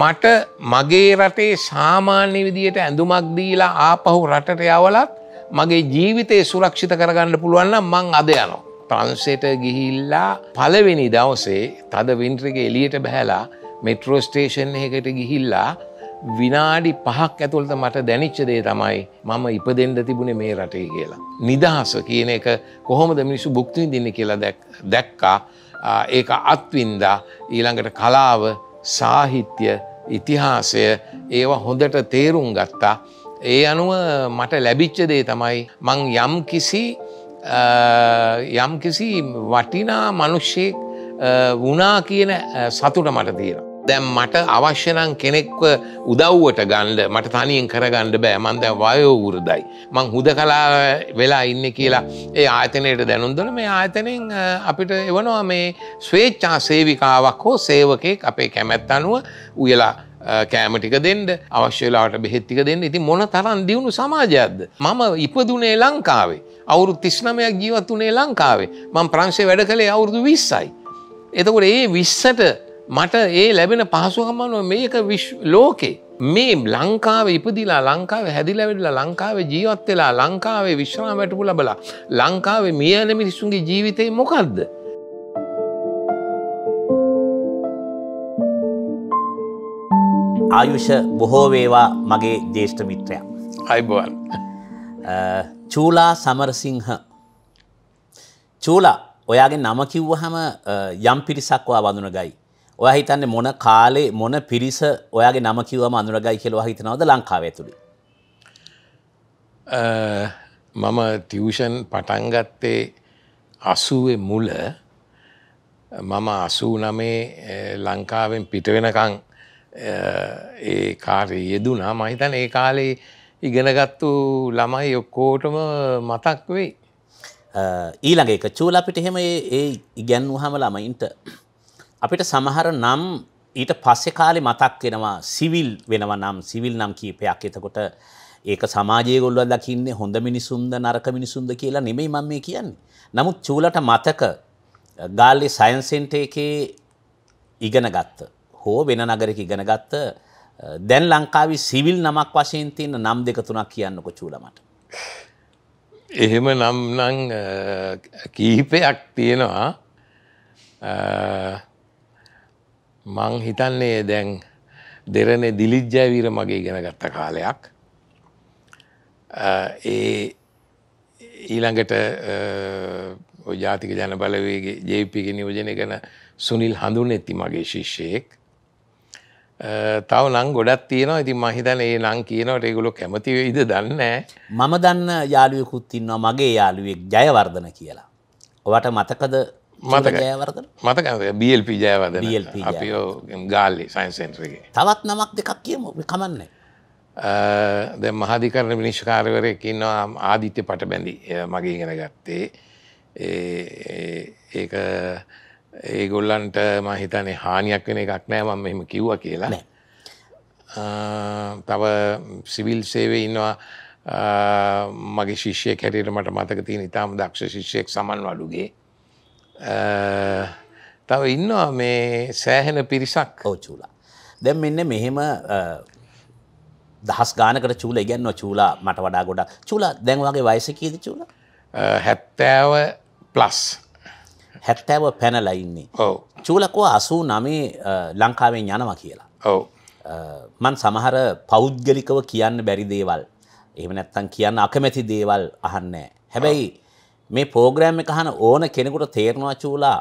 මට මගේ රටේ සාමාන්‍ය විදියට ඇඳුමක් දීලා ආපහු රටට යවලත් මගේ ජීවිතය සුරක්ෂිත කරගන්න පුළුවන්න මං අද යනෝ. ට්‍රන්සෙට ගිහිල්ලා පලවෙනි දවසේ තද වින්ට්‍රගේ එලියට බැහැලා මෙට්‍රෝ ස්ටේෂන් එකට ගිහිල්ලා විනාඩි පහක් ඇතුළත මට දැනිච්ච දේ තමයි මම ඉපදෙන්ඩ තිබුණේ මේ රටේ කියලා. නිදහස කියන එක කොහොමද මිනිස්සු බුක්තිවි දින්න කියලා දැක්කා ඒක අත්වින්දා ඊළඟට කලාව සාහිත්‍ය ඉතිහාසය ඒවා හොඳට තේරුම් ගත්තා. ඒ අනුව මට ලැබිච්ච දේ තමයි මං යම් කිසි යම් කිසි වටිනා මනුෂ්‍යයෙක් වුණා කියන සතුට මට තියෙන. දැම් මට අවශ්‍යනං කෙනෙක්ව උදව්වට ගණ්ඩ මට තනියෙන් කරගණ්ඩ බෑ මන්ද වයෝවෘදයි. මං හුද කලා වෙලා ඉන්න කියලා ඒ ආතනයට දැනුන්දල මේ ආතනෙන් අපිට එවනවා මේ ස්වේච්චා සේවිකාවක් හෝ සේවකෙක් අපේ කැමැත් අනුව උයලා කෑමටික දෙන්ඩ අවශ්‍යලාට බෙහෙත්තික දෙන්න ඉති මොන තරන් දියුණු සමාජයක්ද. මම ඉපදුනේ ලංකාවේ. අවුරු තිස්්නමයක් ජීවත් වනේ ලංකාවේ. මං ප්‍රංශේ වැඩ කළේ අවුරුදු විස්සයි. එතකොට ඒ විස්සට මට ඒ ලැබෙන පහසුකමනුව මේක ලෝකේ මේ ලංකාව ඉපදිලා ලංකාව හැදිලවැඩලා ලංකාවේ ජීවත් වෙලා ලංකාවේ විශ්‍රාම වැටපු ලබලා ලංකාවේ මියන මිනිස්සුන්ගේ ජීවිතය මොකක්ද ආයුෂ බොහෝ වේවා මගේ ජේෂ්ඨ මිත්‍රයා අයිබුවන් චූලා සමරසිංහ චූලා ඔයාගේ නම කිව්වහම යම් පිරිසක්වා වඳුන ගයි ඔයා හිතන්නේ මොන කාලේ මොන පිරිස ඔයාගේ නම කිව්වම අඳුරගයි කියලා ඔයා හිතනවද ලංකාව ඇතුළේ? මම ටියුෂන් පටන් ගත්තේ 80 මුල මම 89 ලංකාවෙන් පිට වෙනකන් ඒ කාර්යය යෙදුනා මම හිතන්නේ ඒ කාලේ ඉගෙනගත්තු ළමයි ඔක්කොටම මතක් වෙයි. ඊළඟ එක චූල අපිට එහෙම ඒ ඉගැන්වුවාම ළමයින්ට අපිට සමහර නම් ඊට පස්සෙ කාලේ මතක් වෙනවා සිවිල් වෙනවා නම් සිවිල් නම් කීපයක් එතකොට ඒක සමාජයේ ගොල්ලෝ දකින්නේ හොඳ මිනිසුන්ද නරක මිනිසුන්ද කියලා නෙමෙයි මම මේ කියන්නේ. නමුත් චූලට මතක ගාල්ලේ සයන්ස් සෙන්ටර් එකේ ඉගෙන ගත්ත හෝ වෙන නගරයක ඉගෙන ගත්ත දැන් ලංකාවේ සිවිල් නමක් වශයෙන් තියෙන නම් දෙක තුනක් කියන්නකො චූල මට. එහෙම නම් නම් කීපයක් තියෙනවා මං හිතන්නේ දැන් දෙරනේ දිලිජ්ජයවීර මගේ ඉගෙන ගත්ත කාලයක් ඒ ඊළඟට ජාතික ජන බලවේගේ ජේපික නියෝජනය ගැන සුනිල් හඳුනෙත්ති මගේ ශිෂ්‍යයෙක් තව නං ගොඩත් තියෙනවා ඉතින් මහිතන ඒ නං කියනවට ඒගොලො කැමති වෙයිද දන්නෑ මම දන්න යාළුවෙකුත්තින්නවා මගේ යාළුවෙක් ජයවර්ධන කියලා. ඔවට මතකද මතක මතක බල්ප ජයවද අපිෝ ගාල්ලි සයින්සෙන්ට්‍රගේ තවත් නමක් දෙකක් කියම කමන්නේ ද මහධිකරණ මිනිශ්කාරවරයකින්නවා ආධිත්‍ය පට බැඳි මගේ ඉගෙන ගත්තේ ඒක ඒගොල්ලන්ට මහිතනේ හානියක් වෙන එකක් නෑ මම මෙහෙම කිව්ව කියලා තව සිවිල් සේවේ ඉන්නවා මගේ ශිෂ්‍යය කැරට මට මතක තියෙන ඉතාම දක්ෂ ශිෂ්‍යයෙක් සමන් වඩුගේ තව ඉන්නවා මේ සෑහෙන පිරිසක් ඔවචූලා. දැම් මෙන්න මෙහෙම දහස් ගානකට චූල ඉගැන්ව චූලා මට වඩා ගොඩා චූලා දැන්වාගේ වයසකීද චූල හැත්තෑව ප්ලස් හැත්තෑව පැනලයින්නේ ඔව චූලකෝ අසූ නමේ ලංකාවෙන් යනවා කියලා ඔව මන් සමහර පෞද්ගලිකව කියන්න බැරි දේවල් එහම නැත්තන් කියන්න අකමැති දේවල් අහන්නෑ හැබැයි මේ පෝග්‍රෑම් එක අහන ඕන කෙනෙකුට තේරෙනවා චූලා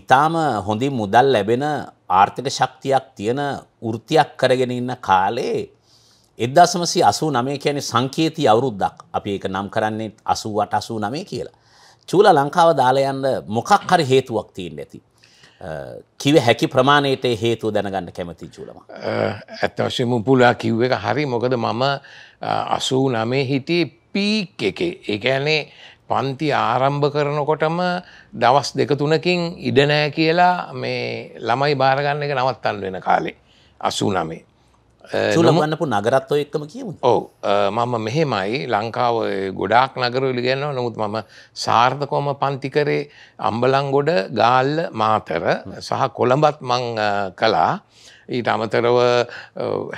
ඊටාම හොඳින් මුදල් ලැබෙන ආර්ථික ශක්තියක් තියෙන වෘත්තියක් කරගෙන ඉන්න කාලේ 1989 කියන්නේ සංකේතී අවුරුද්දක්. අපි ඒක නම් කරන්නේ 88 89 කියලා. චූලා ලංකාව දාලා යන්න මොකක් හරි හේතුවක් තියෙන්න ඇති. කිව හැකි ප්‍රමාණයට හේතුව දැනගන්න කැමති චූලම. ඇත්ත වශයෙන්ම පුලා කිව් එක හරි මොකද මම 89 හිටියේ පීක් එකේ. ඒ කියන්නේ පන්ති ආරම්භ කරනකොටම දවස් දෙකතුනකින් ඉඩනෑ කියලා මේ ළමයි භාරගන්න එක නවත්තන්න වෙන කාලේ අසු නමේ. සුලමන්නපු නගරත්ව එක්කම කියමු ඔව මම මෙහෙමයි ලංකාව ගොඩාක් නගරවලි ගන්නවා නොමුත් මම සාර්ථකෝම පන්තිකරේ අම්බලංගොඩ ගාල්ල මාතර සහ කොළඹත් මං කලා ඊට අමතරව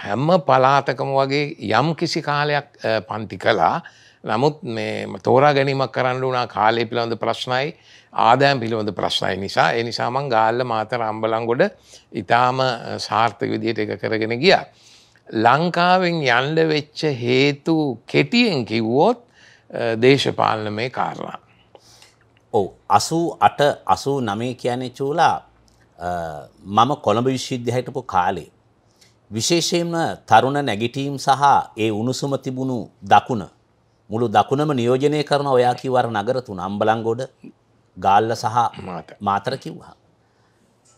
හැම්ම පලාතකම වගේ යම් කිසි කාලයක් පන්ති කලා නමුත් මේ තෝරා ගැනීමක් කරන්න වුණා කාලය පිළබඳ ප්‍රශ්නයි ආදෑම් පිළිබඳ ප්‍රශ්නයි නිසා එනිසාමං ගාල්ල මාතර අම්බලංගොඩ ඉතාම සාර්ථක විදියට එක කරගෙන ගිය. ලංකාවෙන් යන්ඩ වෙච්ච හේතු කෙටියෙන් කිව්වොත් දේශපාලන මේ කාරණා. ඔව අසූ අට අසූ නමේ කියන්නේ චූලා මම කොළඹ විශ්විද්‍යහයටපු කාලේ. විශේෂයෙන්ම තරුණ නැගිටීම් සහ ඒ උණුසුම තිබුණු දකුණ මුළු දකුණම නියෝජනය කරන ඔයා කිවර නගර තුන අම්බලංගොඩ ගාල්ල සහ මාතර කිව්වා.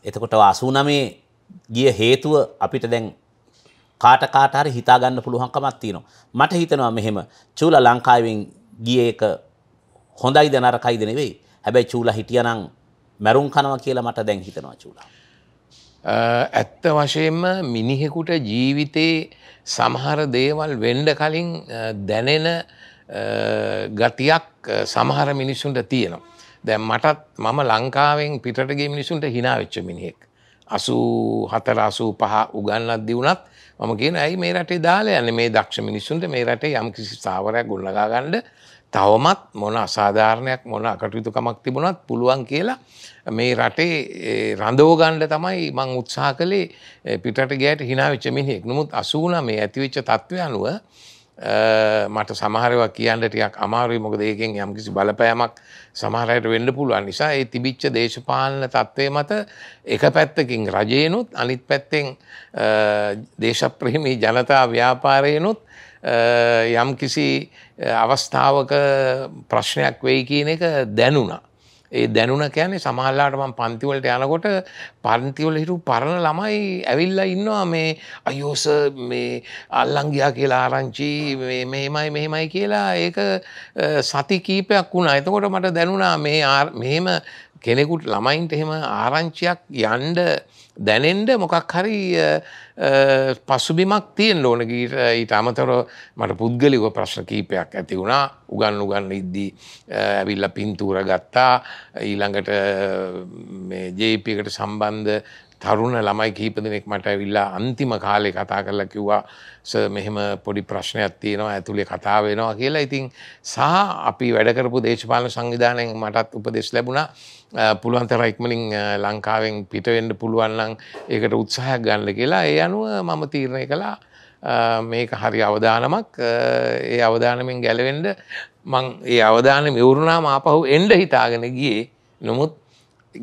එතකොට අසූනමේ ගිය හේතුව අපිට දැන් කාට කාටහරි හිතාගන්න පුළුවන්කමක් තියෙනවා. මට හිතනවා මෙහෙම චූල ලංකාවෙන් ගිය එක හොඳයිද නරකයිද නෙවෙයි. හැබැයි චූලා හිටියනම් මැරුම් කනවා කියලා මට දැන් හිතනවා චූලා. ඇත්ත වශයෙන්ම මිනිහෙකුට ජීවිතේ සමහර දේවල් වෙන්ඩ කලින් දැනෙන ගතියක් සමහර මිනිස්සුන්ට තියෙනවා. දැ මටත් මම ලංකාවෙන් පිටගේ මිනිසුන්ට හිනාවෙච්ච මිනිහෙක්. අසූ හතර අසූ පහ උගන්නත් දිවුණත් මම කියන ඇයි මේ රටේ දාලා යන මේ දක්ෂ මිනිස්සුන්ට මේ රටේ යම් කිසි සාවරයක් ගොල්ලගා ගණ්ඩ තවමත් මොන අසාධාරණයක් මොන අකටයුතුකමක් තිබුණත් පුළුවන් කියලා මේ රටේ රඳෝගණ්ඩ තමයි මං උත්සාහ කළේ පිටට ගෑට හිනාවෙච්ච මිනිෙක් නොමුත් අසූන මේ ඇතිවෙච්ච තත්ත්වය අනුව මට සමහරව කියන්න ටියක් අමාරුයි මොකද ඒකෙන් යම්කිසි බලපෑමක් සමහරයට වෙන්න පුළුවන් නිසා ඒ තිබිච්ච දේශපාලන තත්ත්වය මත එක පැත්තකින් රජයනුත් අනිත් පැත්තෙන් දේශප්‍රහිමි ජනතා ව්‍යාපාරයනුත් යම්කිසි අවස්ථාවක ප්‍රශ්නයක් වෙයි කියන එක දැනුණා. ඒ දැනුන කියන්නේ සමහල්ලාට මම පන්තිවලට යනකොට පන්තිවල හිටු පරණ ළමයි ඇවිල්ලා ඉන්නවා මේ අයෝස මේ අල්ලන් ගියා කියලා ආරංචි මෙහෙමයි මෙහෙමයි කියලා ඒක සති කීපයක් වුණා. එතකොට මට දැනුණා මේ මෙහෙම කෙනෙකුට ළමයින්ට එහෙම ආරංචියක් යන්න දැනෙන්ඩ මොකක් හරි පසුබිමක් තියෙන් ලෝනගීට ඊට අමතර මට පුද්ගලිව ප්‍රශ්න කීපයක් ඇති වුණා උගන්න උගන්න ඉද්දී ඇවිල්ල පින්තූර ගත්තා ඊළඟට ජේපකට සම්බන්ධ තරුණ ළමයි කීප දෙනෙක් මට ඇවිල්ලා අන්තිම කාලේ කතා කරලා කිව්වා සර් මෙහෙම පොඩි ප්‍රශ්නයක් තියෙනවා ඇතුලේ කතා වෙනවා කියලා. ඉතින් සහ අපි වැඩ කරපු දේශපාලන සංවිධානයෙන් මටත් උපදෙස් ලැබුණා. පුළුවන්තර ඉක්මනින් ලංකාවෙන් පිටවෙන්ඩ පුළුවන්නම් ඒකට උත්සාහයක් ගන්න කියලා ඒ අනුව මම තීරණය කලා මේක හරි අවධානමක් ඒ අවධානමින් ගැලවෙන්ඩ මං ඒ අවධාන මවුරුණාම ආපහු එන්ඩ හිතාගෙන ගියේ නොමුත්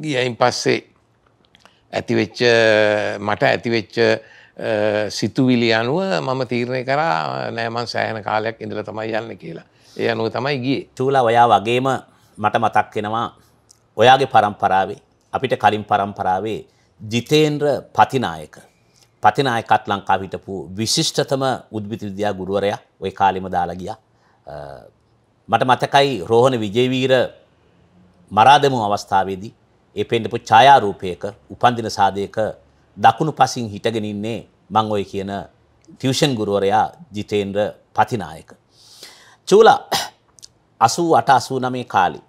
ගියයින් පස්සේ ඇතිවෙච්ච මට ඇතිවෙච්ච සිතුවිලි අනුව මම තීරණය කරා නෑමන් සෑහන කාලයක් ඉඳල තමයි යන්න කියලා ඒ අනුව තමයි ගිය තුලා ඔයා වගේම මට මතක් වෙනවා ඔයාගේ පරම්පරාවේ අපිට කලින් පරම්පරාවේ ජිතේන්ද්‍ර පතිනායක පතිනායකත් ලංකාව හිටපු විශිෂ්ටතම උද්භිත විද්‍යා ගුරුවරයා ওই කාලෙම දාලා ගියා. මට මතකයි රෝහණ විජේවීර මරාදමු අවස්ථාවේදී ඒ පෙන්නපු ඡායාරූපයක උපන්දින සාදයක දකුණු පසින් හිටගෙන ඉන්නේ මම ওই කියන ටියුෂන් ගුරුවරයා ජිතේන්ද්‍ර පතිනායක. චූලා 88 89 කාලේ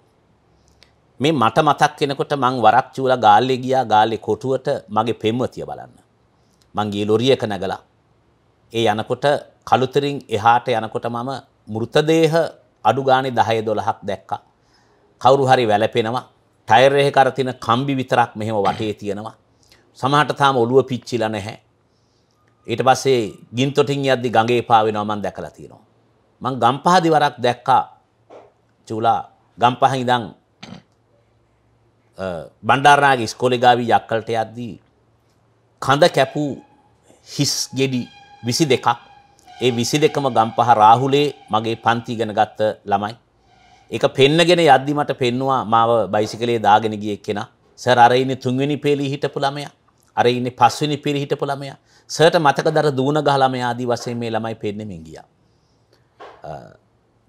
මේ මට මතක් වෙනකොට මං වරක් චූලා ගාල්ලේ ගියා ගාල්ලේ කොටුවට මගේ පෙම්වතිය බලන්න. මං ගියේ ලොරියක නැගලා. ඒ යනකොට කළුතරින් එහාට යනකොට මම මෘතදේහ අඩු ගානේ 10 12ක් දැක්කා. කවුරු හරි වැළපෙනවා. ටයර් එකේ කර තියෙන කම්බි විතරක් මෙහෙම වටේ තියෙනවා. සමහරට තාම ඔළුව පිච්චිලා නැහැ. ඊට පස්සේ ගින්තොටින් යද්දි ගඟේ පාවෙනවා මම දැකලා තියෙනවා. මං ගම්පහ දිවරක් දැක්කා. චූලා ගම්පහ ඉඳන් බණ්ඩාරනාගේ ස්කොලෙගාවී යක්කලට යද්දී කඳ කැපූ හිස් ගෙඩි විසි දෙකක් ඒ විසි දෙකම ගම්පහ රාහුලේ මගේ පන්ති ගෙන ගත්ත ළමයි. එක පෙන්නගෙන යද්දි මට පෙන්නවා මාව බයිසිකලේ දාගෙන ගිය කෙනා සර් අර ඉන්නේ තුන්වෙනි පෙළේ හිටපු ළමයා අර ඉන්නේ පස්වෙනි පෙළේ හිටපු ළමයා සර්ට මතකදර දූණ ගහ ළමයා ආදී වශයෙන් මේ ළමයි පෙන්නෙමින් ගියා.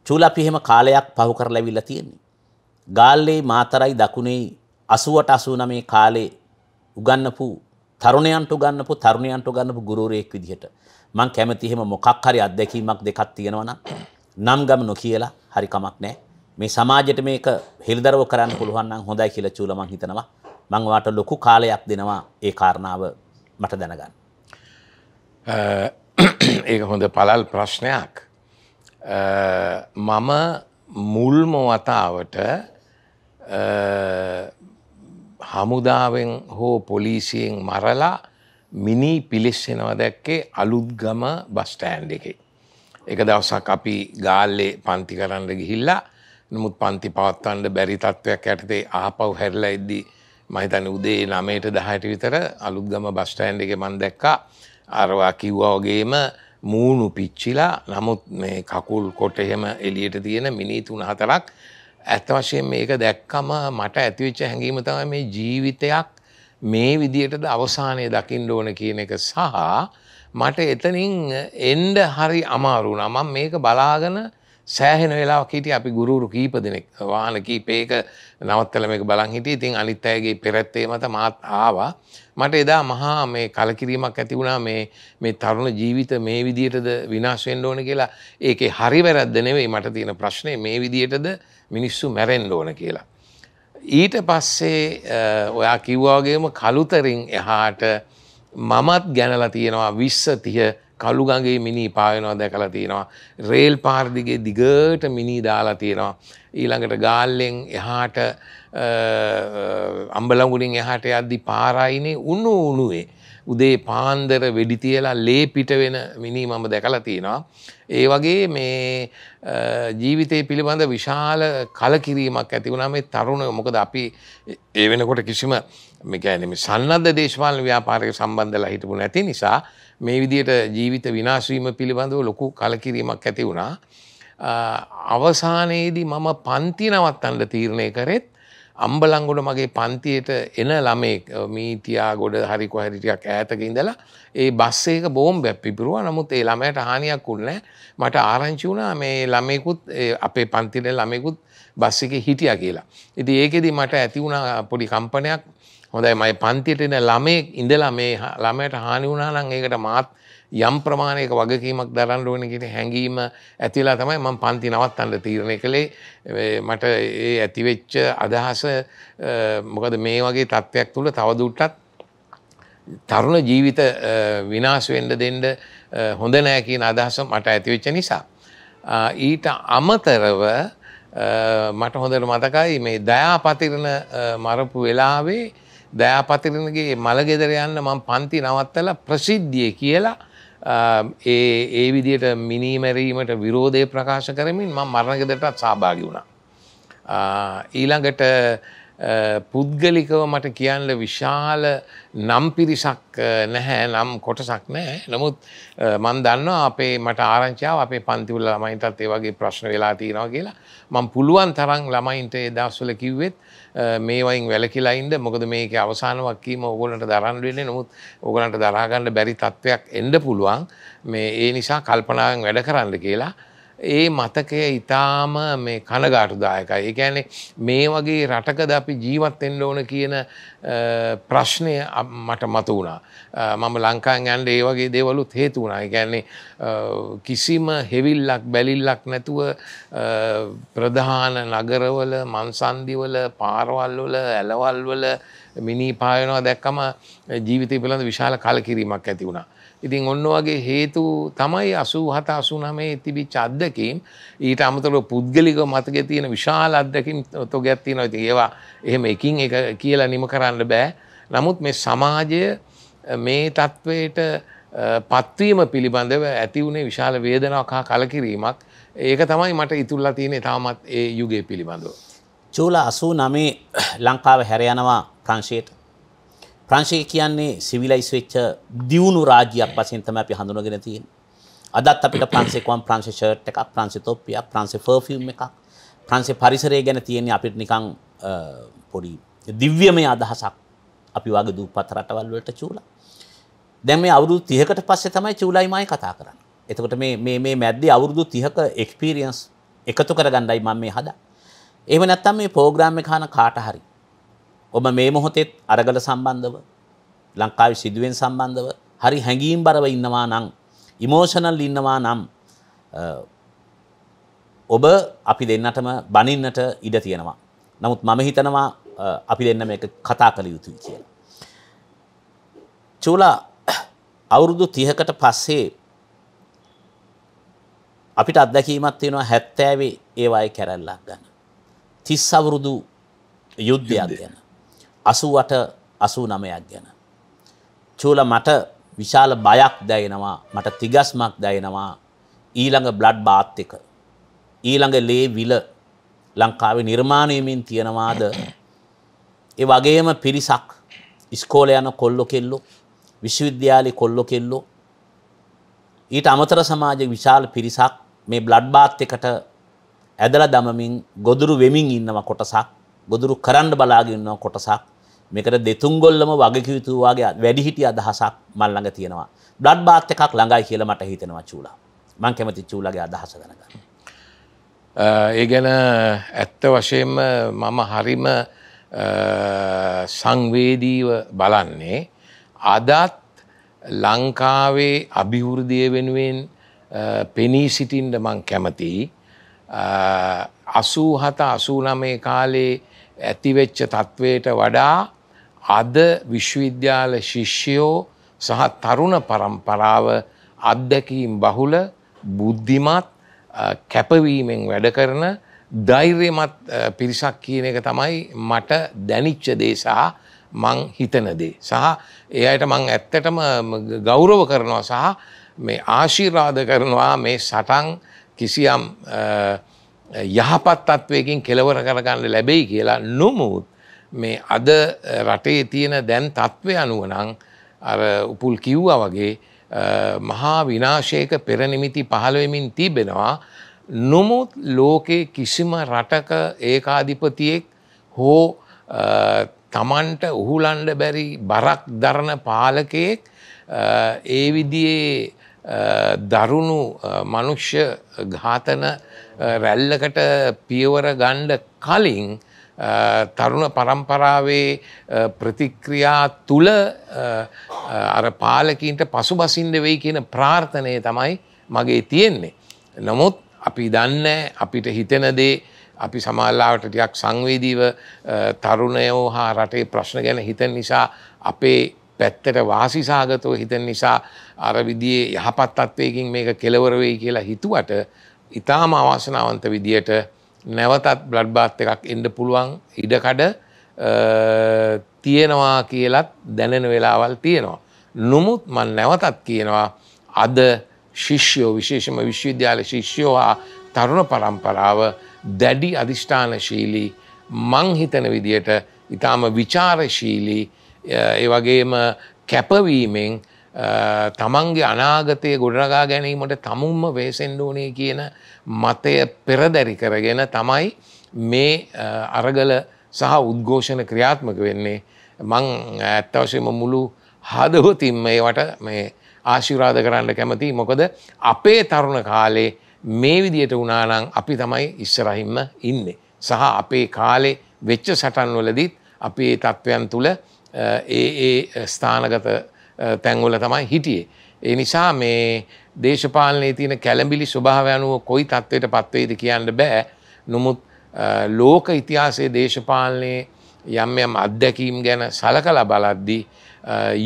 චූල අපි එහෙම කාලයක් පහු කරලා ඇවිල්ලා තියෙන්නේ. ගාල්ලේ මාතරයි දකුණේ අසුවට අසුනමේ කාලේ උගන්නපු තරුණයන්ට උගන්නපු තරුණයන්ට උගන්නපු ගුරුවරයෙක් විදිහට මං කැමති එහෙම මොකක් හරි අත්දැකීමක් දෙකක් තියෙනවා නම් නම් ගම නොකියලා හරි කමක් නැහැ. මේ සමාජයට මේක හෙළිදරව් කරන්න පුළුවන් නම් හොඳයි කියලා චූල මං හිතනවා. මං වාට ලොකු කාලයක් දෙනවා ඒ කාරණාව මට දැනගන්න. ඒක හොඳ පළල් ප්‍රශ්නයක්. මම මුල්ම වතාවට හමුදාවෙන් හෝ පොලිසියෙන් මරලා මිනි පිලිස්සෙනවා දැක්කේ අලුත්ගම බස්ටෑන්් එකේ. එක දවසක් අපි ගාල්ලේ පන්ති කරන්න ගිහිල්ලා නමුත් පන්ති පවත්වන්න බැරි තත්ත්වයක් ඇටතේ ආපව් හැරලා එද්දි මහිතන උදේ නමයට දහයට විතර අලුත්ගම බස්ටෑන්් එක මන් දැක්කා අරවා කිව්වාගේම මූුණු පිච්චිලා නමුත් මේ කකුල් කොට එහෙම එලියට තියෙන මිනි තුන හතරක් ඇත වශයෙන් මේක දැක්කම මට ඇතිවිච්ච හැඟීම තමයි මේ ජීවිතයක් මේ විදියටද අවසානය දකිින්ඩ ඕන කියන එක සහ මට එතනින් එන්ඩ හරි අමාරුුණ මම මේක බලාගන සෑහෙන වෙලා කීට අපි ගුරුරු කීප දෙනෙක් වාන කීපේක නවත්තල මේක බලන් හිටිය ඉතින් අනිත් අයගේ පෙරැත්තේ මත මාත් ආවා මට එදා මහා මේ කලකිරීමක් ඇති වුණා මේ මේ තරුණ ජීවිත මේ විදියටද විනාශ වෙන්න ඕන කියලා ඒකේ හරි වැරද්ද නෙවෙයි මට තියෙන ප්‍රශ්නේ මේ විදියටද මිනිස්සු මැරෙන්න ඕන කියලා. ඊට පස්සේ ඔයා කිව්වා වගේම කලුතරින් එහාට මමත් ගැනලා තියෙනවා 20 30 කළු ගඟේ මිනී පායනවා දැකලා තියෙනවා රේල් පාර දිගේ දිගට මිනී දාලා තියෙනවා ඊළඟට ගාල්ලෙන් එහාට අම්බලගුණින් එහාට අද්දි පාරයිනේ උන්නු උනුවේ. උදේ පාන්දර වෙඩි තියලා ලේ පිට වෙන මිනි මම දැකලා තියෙනවා. ඒ වගේ මේ ජීවිතය පිළිබඳ විශාල කලකිරීමක් ඇති වුණා මේ තරුණ මොකද අපි ඒ වෙනකොට කිසිම මේකැනම සන්නද්ධ දේශපාලන ව්‍යාපාරක සම්බන්ධලා හිටපු නැති නිසා මේ විදියට ජීවිත විනාශවීම පිළිබඳව ලොකු කලකිරීමක් ඇති වුණා. අවසානයේදී මම පන්ති නවත්තන්ට තීරණය කරෙත් අම්බලංගොඩ මගේ පන්තියට එන ළමේ මීතියාගොඩ හරිකු හරිටියක් ඈතක ඉඳලා ඒ බස්සේක බෝම් බැප්පිපුරුව නමුත් ඒ ළමයට හානියක් උන්නෑ මට ආරංචි වුණා මේ ළමයකුත් අපේ පන්තිට ළමෙකුත් බස්සික හිටිය කියලා. ඉති ඒකෙදි මට ඇති වුණ පොඩි කම්පනයක් හොඳයි මයි පන්තියට එන ළමේ ඉඳලා මේ ළමයට හානි වුණා නම් ඒකට මාත් යම් ප්‍රමාණයක වගකීමක් දරන්න ඕන කියෙන හැඟීම ඇතිලා තමයි මම පන්ති නවත් අන්න තීරණය කළේ මට ඒ ඇතිවෙච්ච අදහස මොකද මේ වගේ තත්ත්වයක් තුළ තවදුටත් තරුණ ජීවිත විනාශවෙන්ඩ දෙන්ඩ හොඳ නෑ කියන අදහස මට ඇතිවෙච්ච නිසා. ඊට අමතරව මට හොඳට මතකයි මේ දයාපතිරණ මරපු වෙලාවේ දයාපතිරණගේ මළගෙදර යන්න මං පන්ති නවත්තල ප්‍රසිද්ධිය කියලා ඒ ඒ විදියට මිනීමැරීමට විරෝධය ප්‍රකාශ කරමින් ම මරණගෙදටත් සභාගි වුණා. ඊළඟට පුද්ගලිකව මට කියන්න විශාල නම් පිරිසක් නැහැ නම් කොටසක් නෑ නමුත් මන් දන්න අපේ මට ආරංචාව අපේ පන්තිවල ළමයින්ටත් ඒ වගේ ප්‍රශ්න වෙලා තියෙනවා කියලා මං පුළුවන් තරම් ළමයින්ට ඒ දවස්වල කිව්වෙත් මේවයින් වැලකිලයින්ද මොකද මේක අවසාන වක්කීම ඕගොලන්ට දරන්න වෙන්නේ නමුත් ඕගලන්ට දරාගන්න බැරි තත්ත්වයක් එන්න පුළුවන් මේ ඒ නිසා කල්පනාවෙන් වැඩ කරන්න කියලා ඒ මතකය ඉතාම මේ කනගාටුදායකයි. ඒ කියන්නේ මේ වගේ රටකද අපි ජීවත් වෙන්න ඕන කියන ප්‍රශ්නය මට මතු වුණා. මම ලංකාවෙන් යන්න ඒ වගේ දේවලුත් හේතු වුණා. ඒ කියන්නේ කිසිම හෙවිල්ලක් බැලිල්ලක් නැතුව ප්‍රධාන නගරවල, මන්සන්දිවල, පාරවල්වල, ඇලවල්වල මිනී පායනවා දැක්කම ජීවිතය පිළිබඳ විශාල කලකිරීමක් ඇති වුණා. ඉතින් ඔන්න වගේ හේතු තමයි අසූ හත අසුනමේ තිබි චද්දකින් ඊට අමතර පුද්ගලික මතක තියෙන විශාල අත්දකින් තොගයක් තියෙනවා ඉතින් ඒවා එහෙම එකින් එක කියලා නිම කරන්න බෑ නමුත් මේ සමාජය මේ තත්ත්වයට පත්වීම පිළිබඳව ඇති වුණේ විශාල වේදනාවක් හා කලකිරීමක් ඒක තමයි මට ඉතුල්ලා තියෙන්නේ තාමත් ඒ යුගයේ පිළිබඳව චූල 89 ලංකාව හැර යනවා ප්‍රංශයට ප්‍රංශය කියන්නේ සිවිලයිස් වෙච්ච දියුණු රාජ්‍යයක් වශයෙන් තමයි අපි හඳුනගෙන තියෙන්නේ. අදත් අපිට ප්‍රංශේ කොම් ප්‍රංශේ ෂර්ට් එකක්, ප්‍රංශේ තොප්පියක්, ප්‍රංශේ පර්ෆියුම් එකක්, ප්‍රංශේ පරිසරය ගැන තියෙන අපිට නිකන් පොඩි දිව්‍යමය අදහසක් අපි වගේ දූපත් රටවල් වලට චූලා. දැන් මේ අවුරුදු 30කට පස්සේ තමයි චූලයිමායි කතා කරන්නේ. එතකොට මේ මේ මේ මැද්දේ අවුරුදු 30ක එක්ස්පීරියන්ස් එකතු කරගන්නයි මම මේ හදා. එහෙම නැත්නම් මේ ප්‍රෝග්‍රෑම් එක හන කාට හරි ඔබ මේ මොහොතෙත් අරගල සම්බන්ධව ලංකාවේ සිදුවෙන් සම්බන්ධව හරි හැඟීම් බරව ඉන්නවා නම් ඉමෝෂනල් ඉන්නවා නම් ඔබ අපි දෙන්නටම බනින්නට ඉඩ තියෙනවා. නමුත් මම හිතනවා අපි දෙන්න මේක කතා කළ යුතුයි කියලා. චූලා අවුරුදු 30කට පස්සේ අපිට අත්දැකීමක් තියෙනවා 70 ඒ වගේ කැරල්ලක් ගන්න. 30 අවුරුදු යුද්ධයක් ගැන. අසුවට අසූ නමයක් ගැන. චූල මට විශාල බයක් දැයෙනවා මට තිගස්මක් දැයෙනවා ඊළඟ බ්ලඩ් බාත් එක. ඊළඟ ලේ විල ලංකාවේ නිර්මාණයමින් තියෙනවාද ඒ වගේම පිරිසක් ඉස්කෝල යන කොල්ලො කෙල්ලො විශ්වවිද්‍යාලි කොල්ලො කෙල්ලො ඊට අමතර සමාජ විශාල පිරිසක් මේ බ්ලඩ් බාත් එකට ඇදලා දමමින් ගොදුරු වෙමින් ඉන්නව කොටසක් ගොදුරු කරන්න බලාගෙන ඉන්නව කොටසක් මේකට දෙතුන් ගොල්ලම වගකියුතු වගේ වැඩිහිටි අදහසක් මල් ළඟ තියෙනවා. බ්ලඩ් බාත් එකක් ළඟයි කියලා මට හිතෙනවා චූලා. මං කැමති චූලාගේ අදහස දැනගන්න. ඒ ගැන ඇත්ත වශයෙන්ම මම හරිම සංවේදීව බලන්නේ අදත් ලංකාවේ අභිවෘද්ධිය වෙනුවෙන් පෙනී සිටින්ට මං කැමතියි. අසූහත අසූනමේ කාලේ ඇතිවෙච්ච තත්ත්වයට වඩා අද විශ්වවිද්‍යාල ශිෂ්‍යයෝ සහ තරුණ පරම්පරාව අත්දැකීම් බහුල බුද්ධිමත් කැපවීමෙන් වැඩ කරන දෛර්යමත් පිරිසක් කියන එක තමයි මට දැනිච්ච දේ සහ මං හිතන දේ. සහ ඒ අයට මං ඇත්තටම ගෞරව කරනවා සහ මේ ආශීර්වාද කරනවා මේ සටන් කිසියම් යහපත් තත්ත්වයකින් කෙලවර කරගන්න ලැබෙයි කියලා නොමුත් මේ අද රටේ තියෙන දැන් තත්ත්වය අනුව නම් අර උපුල් කිව්වා වගේ මහා විනාශයක පෙරනිමිති පහළවෙමින් තිබෙනවා නොමුත් ලෝකේ කිසිම රටක ඒකාධිපතියෙක් හෝ තමන්ට උහුලන්ඩ බැරි බරක් දරණ පාලකයෙක් ඒ විදියේ දරුණු මනුෂ්‍ය ඝාතන රැල්ලකට පියවර ගණ්ඩ කලින් තරුණ පරම්පරාවේ ප්‍රතික්‍රියා තුළ අර පාලකින්ට පසු බසින්ඩ වෙයි කියන ප්‍රාර්ථනය තමයි මගේ තියෙන්නේ. නමුත් අපි දන්න අපිට හිතෙන දේ අපි සමල්ලාවට ටියක් සංවේදීව තරුණයෝ හා රටේ ප්‍රශ්න ගැන හිතන් නිසා අපේ පැත්තට වාසිසාගතව හිතන් නිසා අර විදියේ යහපත් අත්වයකින් මේක කෙලවර වෙයි කියලා හිතුවට ඉතාම අවාසනාවන්ත විදියට නැවතත් බ්ලඩ් බාත් එකක් එන්න පුළුවන් ඉඩකඩ තියෙනවා කියලත් දැනෙන වෙලාවල් තියෙනවා. නොමුත් මන් නැවතත් කියනවා අද ශිෂ්‍යෝ විශේෂම විශ්වවිද්‍යාල ශිෂ්‍යෝ හා තරුණ පරම්පරාව දැඩි අධිෂ්ඨානශීලී මං හිතන විදියට ඉතාම විචාරශීලී ඒ වගේම කැපවීමෙන් තමන්ගේ අනාගතය ගොඩරගා ගැනීමට තමුන්ම වේසෙන්ඩෝනේ කියන මතය පෙරදැරි කරගෙන තමයි මේ අරගල සහ උද්ඝෝෂණ ක්‍රියාත්මක වෙන්නේ මං ඇත්තවශයම මුළු හදවතින්ම ඒවට මේ ආශිරාධ කරන්න කැමති මොකද අපේ තරුණ කාලේ මේ විදියට වනානං අපි තමයි ඉස්සරහින්ම ඉන්නේ. සහ අපේ කාලේ වෙච්ච සටන්වලදීත් අපේ තත්ත්වයන් තුළ ඒ ඒ ස්ථානගත තැන්වල තමයි හිටියේ. ඒ නිසා මේ දේශපාලනයේ තියෙන කැළඹිලි ස්වභාවය අනුව කොයි තත්ත්වයට පත්වෙයිද කියන්න බෑ. නමුත් ලෝක ඉතිහාසයේ දේශපාලනයේ යම් යම් අත්දැකීම් ගැන සලකලා බලද්දී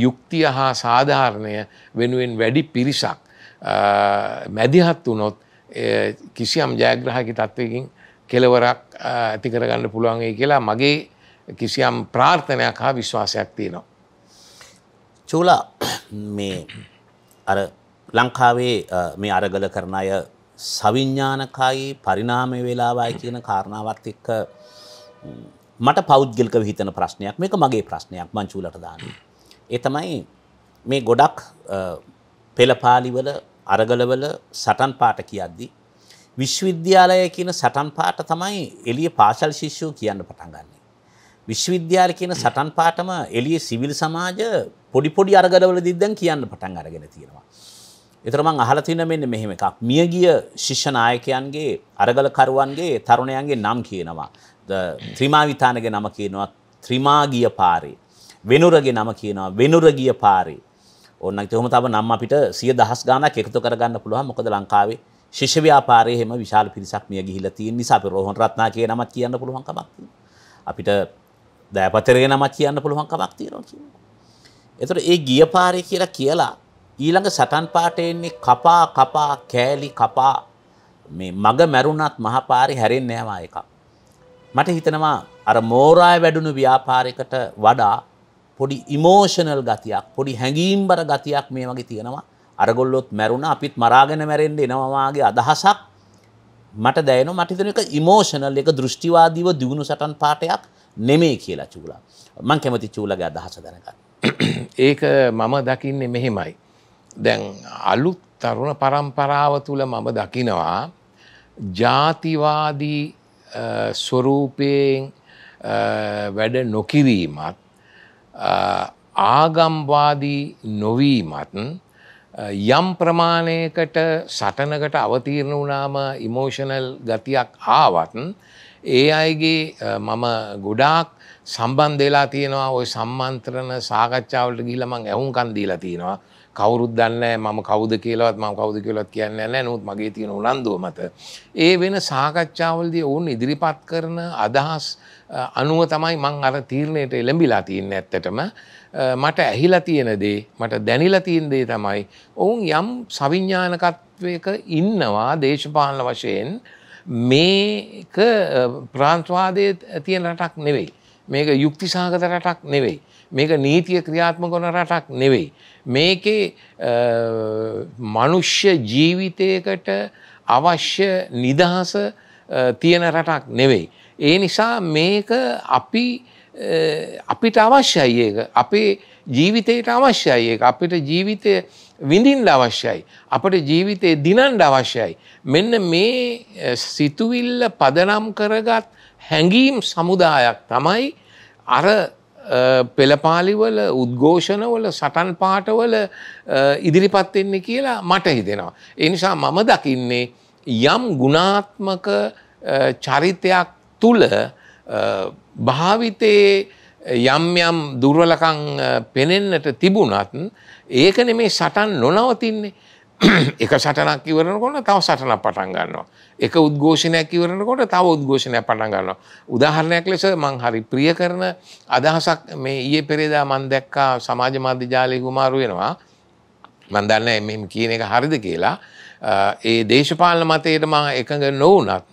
යුක්තිය හා සාධාරණය වෙනුවෙන් වැඩි පිරිසක් මැදිහත් වුණොත් කිසියම් ජයග්‍රහකි තත්ත්වකින් කෙලවරක් ඇතිකරගන්න පුළුවන්ගේ කියලා මගේ කිසියම් ප්‍රාර්ථනයක් හා විශ්වාසයක් තියෙනවා. චූලා මේ අර ලංකාවේ මේ අරගල කරන අය සවිඤ්ඥානකායි පරිනාමය වෙලාවයි කියන කාරණාවත් එක්ක මට පෞද්ගලික හිතන ප්‍රශ්නයක් මේක මගේ ප්‍රශ්නයක් මංචූලට දාන. ඒ තමයි මේ ගොඩක් පෙළපාලිවල අරගලවල සටන් පාට කියද්දි. විශ්වවිද්‍යාලය කියන සටන් පාට තමයි එළිය පාශල් ශිෂ්‍යෝ කියන්න පටන්ගන්න. විශ්වවිද්‍යාල කියන සටන් පාටම එළිය සිවිල් සමාජ පොඩි පොඩි අරගඩවල දිද්දන් කියන්න පටන් අරගෙන තියෙනවා. එතරමං අහල තින මෙන්න මෙහෙම එකක් මියගිය ශිෂ්‍ය නායකයන්ගේ අරගලකරුවන්ගේ තරුණයන්ගේ නම් කියනවා. ත්‍රිමාවිතානගේ නම කියනවා ත්‍රිමාගිය පාරේ. වෙනුරගේ නම කියනවා වෙනුරගිය පාරේ. ඔන්න තොම තම නම් අපිට සිය දහස් ගානක් එකතු කරගන්න පුළුවන් මොකද ලංකාවේ ශිෂ්‍යව්‍යාපාරයේ හැම විශාල පිරිසක් මිය ගිහිලා තියෙන නිසා අපි රෝහණ රත්නා කියන නමක් කියන්න පුළුවන් කමක් තියෙනවා. අපිට දෑපතරය නමක් කියන්න පුළුවන් කමක් තියෙනවා කිය. එතට ඒ ගිය පාරය කියලා කියලා ඊළඟ සටන් පාටයෙන්නේ කපා කපා කෑලි කපා මේ මග මැරුණත් මහපාරි හැරෙන් නෑවා එකක්. මට හිතනවා අර මෝරාය වැඩුණු ව්‍යාපාරයකට වඩා පොඩි ඉමෝෂනල් ගතියක් පොඩි හැඟීම්බර ගතියක් මේ වගේ තියෙනවා අරගොල්ලොත් මැරුණ අපිත් මරාගෙන මැරෙන්ඩ එනවාගේ අදහසක් මට දැයන මටිතන එක ඉමෝෂනල් එක දෘෂ්ටිවාදීව දියුණු සටන් පාටයක් නෙමේ කියලා චූලා මං කැමති චූලගේ අදහස දැනගන්න ඒක මම දකින්නේ මෙහෙමයි දැන් අලුත් තරුණ පරම්පරාව තුළ මම දකිනවා ජාතිවාදී ස්වරූපයෙන් වැඩ නොකිරීමත් ආගම්වාදී නොවීමත් යම් ප්‍රමාණයකට සටනකට අවතීරණ වනාම ඉමෝෂනල් ගතියක් ආවත්න් ඒ අයගේ මම ගොඩාක් සම්බන්ධ වෙලා තියෙනවා ওই සම්මන්ත්‍රණ සාකච්ඡාවලට ගිහිල්ලා මම ඇහුම්කන් දීලා තියෙනවා කවුරුත් දන්නේ මම කවුද කියලාවත් මම කවුද කියලාවත් කියන්නේ නැහැ නමුත් මගේ තියෙන උනන්දුව මත ඒ වෙන සාකච්ඡාවලදී ඔවුන් ඉදිරිපත් කරන අදහස් අනුව තමයි මං අර තීරණයට එළඹිලා තියෙන්නේ ඇත්තටම මට ඇහිලා තියෙන දේ මට දැනිලා තියෙන දේ තමයි ඔවුන් යම් සවිඥානකත්වයක ඉන්නවා දේශපාලන වශයෙන් මේක ප්‍රාන්ත්වාදය තියෙන රටක් නෙවෙයි. මේක යුක්ති සහගත රටක් නෙවෙයි. මේක නීතිය ක්‍රියාත්මකොන රටක් නෙවෙයි. මේකේ මනුෂ්‍ය ජීවිතයකට අවශ්‍ය නිදහස තියෙන රටක් නෙවෙයි. ඒ නිසා මේක අපි අපිට අවශ්‍යයි ඒක අපේ ජීවිතයට අවශ්‍යයි ඒක අපිට ජීවිතය විඳින්ඩ අවශ්‍යයි. අපට ජීවිතයේ දිනන්ඩ අවශ්‍යයි. මෙන්න මේ සිතුවිල්ල පදනම් කරගත් හැඟීම් සමුදායක් තමයි අර පෙළපාලිවල උද්ඝෝෂණවල සටන් පාටවල ඉදිරිපත්වෙන්නේ කියලා මට හිතෙනවා. එනිසා මම දකින්නේ යම් ගුණාත්මක චරිතයක් තුළ භාවිතයේ යම් යම් දුර්වලකං පෙනෙන්නට තිබුණත් ඒකන මේ සටන් නොනවතින්නේ. එක සටනක් ඉවරනකොට තව සටනක් පටන් ගන්නවා. එක උද්ඝෝෂණයක් ඉවරනකොට තව උද්ඝෝෂණයක් පටන් ගන්නවා. උදාහරණයක් ලෙස මං හරි ප්‍රිය කරන අදහසක් මේ ඊයේ පෙරේදා මං දැක්කා සමාජ මාධ්‍ය ජාලයේ හුමාරු වෙනවා. මං දන්නේ මෙහෙම කියන එක හරිද කියලා. ඒ දේශපාලන මතයට මම එකඟ නොවුනත්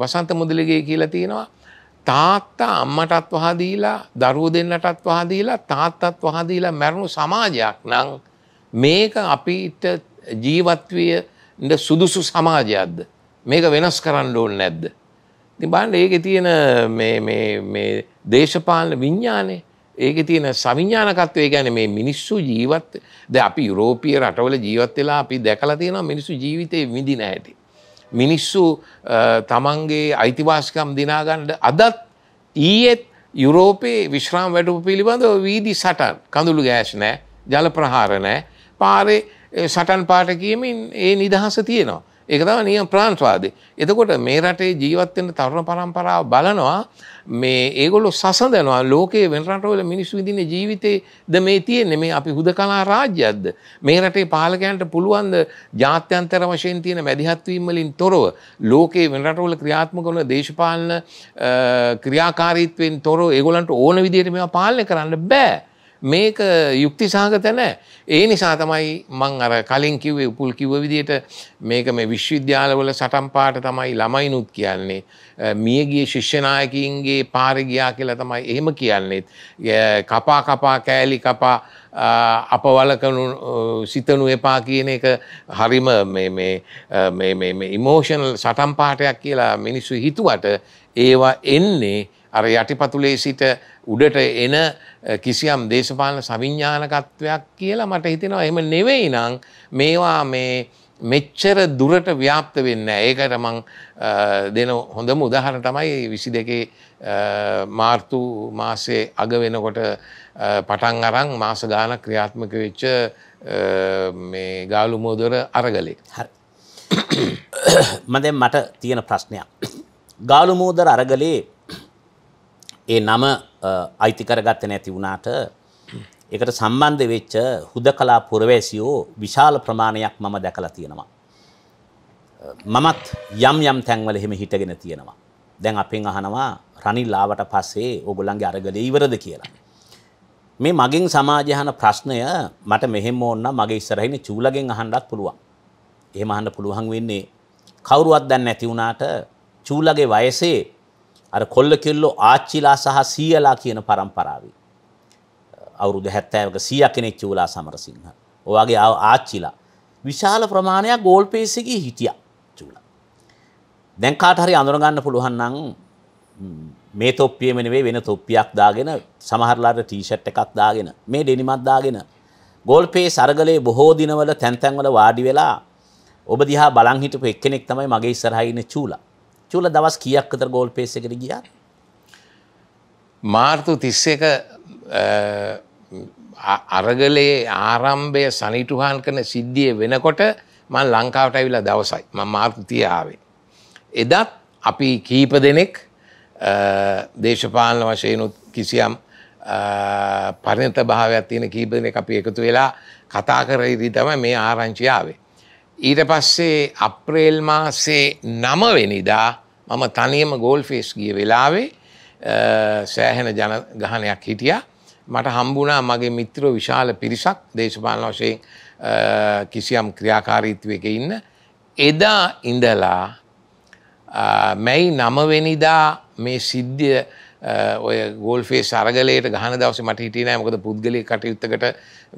වසන්ත මුදලිගේ කියලා තියෙනවා තාත්තා අම්මටත් වහදීලා දරුව දෙන්නටත් වහදීලා තාත්තත් වහදීලා මැරුණු සමාජයක් නං මේක අපිට ජීවත්වයට සුදුසු සමාජයක්ද මේක වෙනස් කරන්න ඕන නැද්ද. ති බන්න ඒක තියෙන දේශපාලන විඤ්ඥානය ඒක තියෙන සවිඥානකත්වය ගැන මේ මිනිස්සු ජීවත් ද අපි යුරෝපිය රටවල ජීවත් වෙලා අපි දැකලා තියෙනවා මිනිස්සු ජීවිතය විඳින ඇති. මිනිස්සු තමන්ගේ අයිතිවාසිකම් දිනාගන්නට අදත් ඊයේත් යුරෝපයේ විශ්‍රාම් වැඩපු පිළිබඳව වීදි සටන් කඳුළු ගෑස් නෑ ජල ප්‍රහාර නෑ පාරේ සටන් පාට කියමින් ඒ නිදහස තියෙනවා. ඒක තම නියම ප්‍රාන්ත්වාදී. එතකොට මේ රටේ ජීවත්වෙන තරුණ පරම්පරාව බලනවා මේ ඒගොල්ලො සසඳනවා ලෝකයේ වෙන රටවල මිනිස්සු විඳින ජීවිතේද මේ තියෙන්නේ මේ අපි හුදකලා රාජ්‍යයක්ද මේ රටේ පාලකයන්ට පුළුවන් ද ජාත්‍යන්තර වශයෙන් තියෙන මැදිහත් වීම වලින් තොරව ලෝකයේ වෙන රටවල ක්‍රියාත්මක වන දේශපාලන ක්‍රියාකාරීත්වයෙන් තොරව ඒගොල්ලන්ට ඕන විදිහට මේවා පාලනය කරන්න බෑ මේක යුක්ති සහගත නෑ. ඒ නිසා තමයි මං අර කලින් කිව්වේ උපුල් කිව්ව විදියට මේක මේ විශ්වවිද්‍යාලවල සටන් පාට තමයි ළමයිනුත් කියන්නේ. මියගිය ශිෂ්‍යනායකින්ගේ පාර ගියා කියලා තමයි එහෙම කියන්නේ. කපා කපා කෑලි කපා අපවලකනු සිතනු එපා කියන එක හරිම ඉමෝෂනල් සටම් පාටයක් කියලා මිනිස්සු හිතුවට ඒවා එන්නේ අර යටිපතුලේ සිට උඩට එන කිසියම් දේශපාලන සවිඥානකත්වයක් කියලා මට හිතෙනවා එහෙම නෙවෙයි නම් මේවා මේ මෙච්චර දුරට ව්‍යාප්ත වෙන්න ඒකට මං දෙන හොඳම උදාහරණ තමයි විසි දෙකේ මාර්තු මාසේ අග වෙනකොට පටන් අරන් මාස ගාන ක්‍රියාත්මක වෙච්ච මේ ගාලු මෝදොර අරගලේ හරි මදැන් මට තියෙන ප්‍රශ්නයක් ගාලු මෝදර අරගලේ ඒ නම අයිති කරගත්තේ නැති වුණාට ඒකට සම්බන්ධ වෙච්ච හුදකලා පුරවැසියෝ විශාල ප්‍රමාණයක් මම දැකලා තියෙනවා. මමත් යම් යම් තැන්වල එහෙම හිටගෙන තියෙනවා. දැන් අපෙන් අහනවා රනිල් ආවට පස්සේ ඕගොල්ලන්ගේ අරගලේ ඉවරද කියලා. මේ මගෙන් සමාජය අහන ප්‍රශ්නය මට මෙහෙම ඕන මගේ ඉස්සරහින් චූලගෙන් අහන්නත් පුළුවන්. එහෙම අහන්න පුළුවන් වෙන්නේ කවුරුවත් දැන් නැති වුණාට චූලගේ වයසේ අර කොල්ල කෙල්ලෝ ආච්චිලා සහ සීයලා කියන පරම්පරාවේ. අවුරුදු 70ක 100 කෙනෙක් චූලා සමරසිංහ. ඔයාගේ ආච්චිලා විශාල ප්‍රමාණයක් ගෝල් පේස් එකේ හිටියා චූලා. දැන් කාට හරි අඳුර ගන්න පුළුවන් නම් මේ තොප්පියම නෙවෙයි වෙන තොප්පියක් දාගෙන සමහරලාට ටී-ෂර්ට් එකක් දාගෙන මේ ඩෙනිමක් දාගෙන ගෝල් පේස් අරගලේ බොහෝ දිනවල තැන් තැන්වල වාඩි වෙලා ඔබ දිහා බලන් හිටපු එක්කෙනෙක් තමයි මගේ ඉස්සරහා ඉන්න චූලා. චූල දවස් කියක් අතර ගෝල් පේසකට ගිය මාර්තු තිස්ස එක අරගලයේ ආරම්භය සනිටුහන් කරන සිද්ධිය වෙනකොට මං ලංකාවට ඇවිලා දවසයි ම මාර්තතිය ආවේ. එදත් අපි කීප දෙනෙක් දේශපාලන වශයනුත් කිසියම් පරිණත භාවයක් තියෙන කීප දෙනෙක් අපි එකතු වෙලා කතා කරයිදී තම මේ ආරංචියාවේ. ඊට පස්සේ අප්‍රේල් මාසේ නමවෙනිදා මම තනියම ගෝල් ෆේස් ගිය වෙලාවේ සෑහෙන ජනගහනයක් හිටිය මට හම්බුණා මගේ මිත්‍රෝ විශාල පිරිසක් දේශපාලන වශයෙන් කිසියම් ක්‍රියාකාරීත්වයක ඉන්න එදා ඉඳලා මැයි නමවෙනිදා මේ සිද්ධිය ඔය ගෝල්ෆේ සරගලයට ගහන දවස මට හිටියනෑ මොකද පුද්ගලි කටයුත්තකට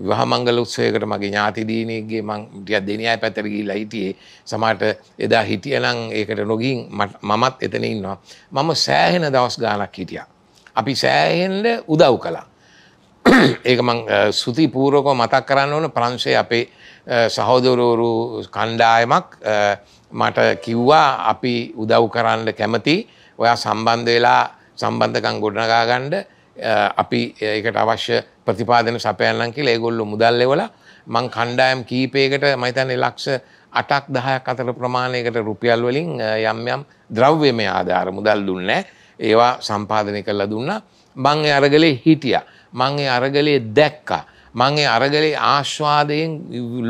විවාහ මංගල උත්සවයකට මගේ ඥාතිදීනගේ මං ටිය දෙනයා පැතරගී ලයිටියේ සමට එදා හිටියනං ඒකට නොගින් මමත් එතන ඉන්නවා. මම සෑහෙන දවස් ගානක් හිටිය. අපි සෑහෙන්ට උදව් කලා. ඒක මං සුති පූරකෝ මතක් කරන්න ඕන ප්‍රංශය අපේ සහෝදරෝරු කණ්ඩායමක් මට කිව්වා අපි උදව් කරන්න කැමති ඔයා සම්බන්ධ වෙලා සම්බන්ධකම් ගොඩනගා ගන්න අපි ඒකට අවශ්‍ය ප්‍රතිපාදන සපයන්නම් කියලා ඒගොල්ලෝ මුදල් ලෙවලා මං කණ්ඩායම් කීපයකට මම හිතන්නේ ලක්ෂ 8ක් 10ක් අතර ප්‍රමාණයකට රුපියල් වලින් යම් යම් ද්‍රව්‍යමය ආධාර මුදල් දුන්නේ ඒවා සම්පාදනය කරලා දුන්නා මං ඒ අරගලේ හිටියා මං ඒ අරගලේ දැක්කා මංගේ අරගලේ ආශ්වාදයෙන්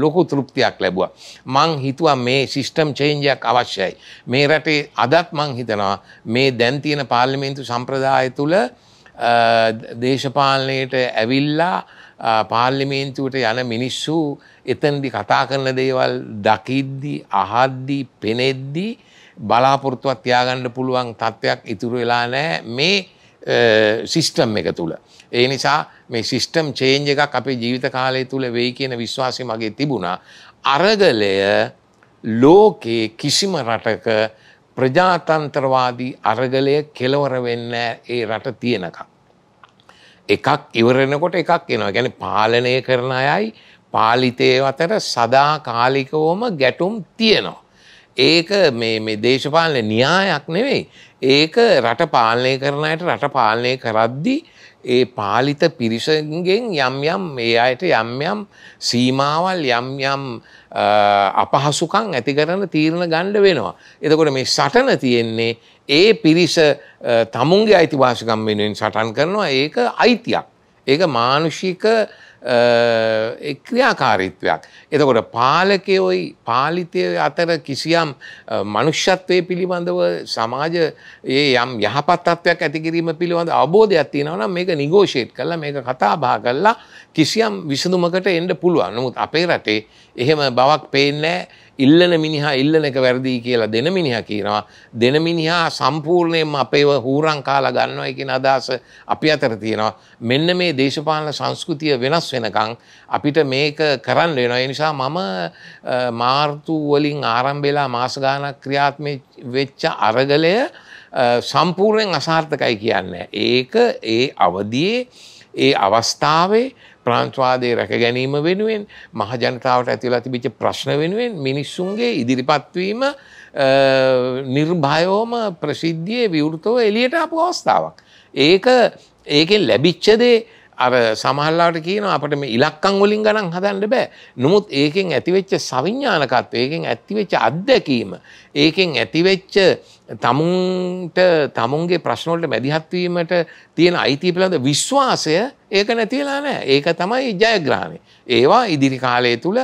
ලොකු තෘප්තියක් ලැබවා. මං හිතුවා මේ සිිස්ටම් චේන්ජයක් අවශ්‍යයි. මේ රටේ අදත් මං හිතනවා මේ දැන්තියන පාර්ලිමේන්තු සම්ප්‍රදාය තුළ දේශපාලනයට ඇවිල්ලා පාර්ලිමේන්තුවට යන මිනිස්සු එතන්දි කතා කරන දේවල් දකිද්දි අහද්දි පෙනෙද්දි බලාපොරොත්තුවක් තියාගන්න පුළුවන් තත්ත්වයක් ඉතුරු වෙලා නෑ මේ සිිස්ටම් එක තුළ. ඒ නිසා මේ සිිස්ටම් චේන්ජ එකක් අපේ ජීවිත කාලය තුළ වෙයි කියන විශ්වාසය මගේ තිබුණා. අරගලය ලෝකයේ කිසිම රටක ප්‍රජාතන්ත්‍රවාදී අරගලය කෙලවර වෙන්න ඒ රට තියෙනකක්. එකක් ඉවරෙනකොට එකක් එනවා ගැන පාලනය කරන අයයි පාලිතය අතර සදා කාලිකවෝම ගැටුම් තියෙනවා. ඒක මේ දේශපාලන න්‍යායක් නෙවෙයි. ඒක රට පාලනය කරනයට රට පාලනය කරද්දිී ඒ පාලිත පිරිසගෙන් යම් යම් මේ අයට යම් යම් සීමාවල් යම් යම් අපහසුකම් ඇති කරන තීරණ ගණ්ඩ වෙනවා. එතකොට මේ සටන තියෙන්නේ ඒ පිරිස තමුන්ගේ අයිතිවාසිකම් වෙනුවෙන් සටන් කරනවා ඒක අයිතියක්. ඒක මානුෂික ක්‍රියාකාරීත්වයක්. එතකොට පාලකයොයි පාලිතය අතර කිසියම් මනුෂ්‍යත්වය පිළිබඳව සමාජ ඒ යම් යහපත්ත්වයක් ඇතිකිරීම පිළිබඳ අබෝධයක් තියෙනවන මේක නිගෝෂේට් කල්ල මේක කතා බා කල්ලා කිසියම් විසඳුමකට එන්ඩ පුළුවන් නමුත් අපේ රටේ එහෙම බවක් පේනෑ ඉල්ලන මිනිහා ඉල්ලන එක වැරදිී කියලා දෙන මිනිහ කියනවා. දෙන මිනිහා සම්පූර්ණයෙන්ම අපේව හූරං කාලා ගන්නවයි කියන අදහස අපි අතර තියෙනවා. මෙන්න මේ දේශපාලන සංස්කෘතිය වෙනස් වෙනකං අපිට මේක කරන්න වෙනවා. නිසා මම මාර්තු වලින් ආරම්භෙලා මාසගානක් ක්‍රියාත්මය වෙච්ච අරගලය සම්පූර්ණයෙන් අසාර්ථකයි කියන්නේ. ඒක ඒ අවදියේ ඒ අවස්ථාවේ ප්‍රාන්ත්වාදය රැක ගැනීම වෙනුවෙන් මහජනතාවට ඇතිලා තිබිච ප්‍රශ්න වෙනුවෙන් මිනිස්සුන්ගේ ඉදිරිපත්වීම නිර්භයෝම ප්‍රසිද්ධිය විවෘතව එලියට අප අවස්ථාවක්. ඒක ඒකෙන් ලැබිච්චදේ අර සමහල්ලාට කියන අපට මේ ඉලක්කං වලින් ගණන් හදන්න බෑ. නමුත් ඒකෙන් ඇතිවෙච්ච සවිඥානකත්වය, ඒකෙන් ඇතිවෙච්ච අත්දැකීම, ඒකෙන් ඇතිවෙච්ච තමුන්ට තමුන්ගේ ප්‍රශ්න වලට මැදිහත් වීමට තියෙන අයිතිය පිළිබඳ විශ්වාසය ඒක නැති වෙලා නෑ. ඒක තමයි ජයග්‍රහණය. ඒවා ඉදිරි කාලය තුල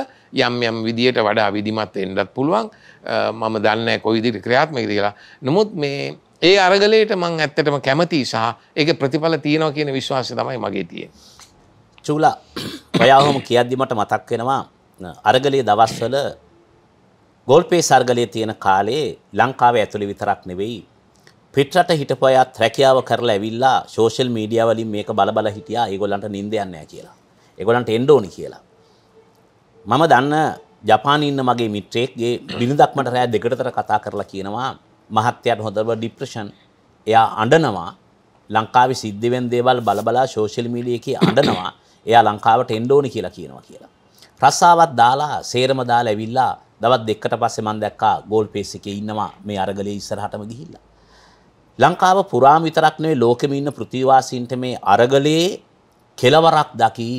යම් යම් විදියට වඩා විධිමත් වෙන්නත් පුළුවන්. මම දන්නේ කොයි විදිහට ක්‍රියාත්මකද කියලා. නමුත් මේ ඒ අරගලයට මං ඇත්තටම කැමති සහ ඒක ප්‍රතිඵල තියෙනවා කියන විශ්වාස තමයි මගේ තිය. චූලා ඔයාහොම කියද්දිමට මතක් වෙනවා අරගලයේ දවස්වල ගෝල්පේ සර්ගලයේ තියෙන කාලේ ලංකාව ඇතුළි විතරක් නෙවෙයි පිටරට හිටපොයත් රැකියාව කරලා ඇවිල්ලා සෝෂල් මීඩියා වලින් මේක බලබල හිටියා ඒගොල්ලන්ට නිින්ද යන්නේ නැහැ කියලා. ඒගොල්ලන්ට එන්න ඕනි කියලා. මම දන්න ජපානයේ ඉන්න මගේ මිත්‍රයෙක්ගේ බිනදක් මට රෑ දෙකටතර කතා කරලා කියනවා මහත්තයාට හොඳව ඩිප්‍රෂන් එයා අඩනවා ලංකාවේ සිද්ධවෙන් දේවල් බලබලා ශෝෂල් මීඩියකේ අඩනවා එයා ලංකාවට එන්ඩෝනි කියලා කියනවා කියලා. රස්සාවත් දාලා සේරම දාලා ඇවිල්ලා දවත් දෙකට පස්සේ මන් දැක්කා ගෝල් පේස් එකේ ඉන්නවා මේ අරගලේ ඉස්සරහටම ගිහිල්ලා. ලංකාව පුරාම විතරක් නෙවෙයි ලෝකෙම ඉන්න පෘථිවිවාසීන්ට මේ අරගලේ කෙලවරක් දකි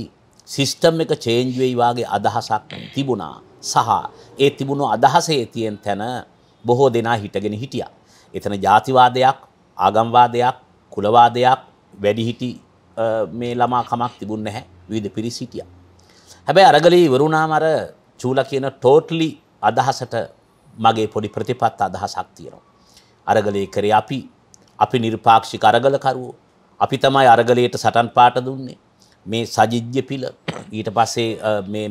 සිස්ටම් එක චේන්ජ් වෙයි වාගේ අදහසක් තිබුණා සහ ඒ තිබුණු අදහසේ තියෙන තැන බොහෝ දෙනා හිටගෙන හිටියා. එතන ජාතිවාදයක් ආගම්වාදයක් කුලවාදයක් වැඩිහිටි මේ ළමා කමක් තිබුණ නැහැ විවිධ පිරිස් හිටියා. හැබැයි අරගලේ ඉවරුණාම අර චූලා කියන ටෝටලි අදහසට මගේ පොඩි ප්‍රතිපත්ත අදහසක් තියෙනවා. අරගලේ කරේ අපි අපි නිර්පාක්ෂික අරගලකරුවෝ අපි තමයි අරගලයට සටන් පාට දුන්නේ. මේ සජිජ්‍ය පිළ ඊට පස්සේ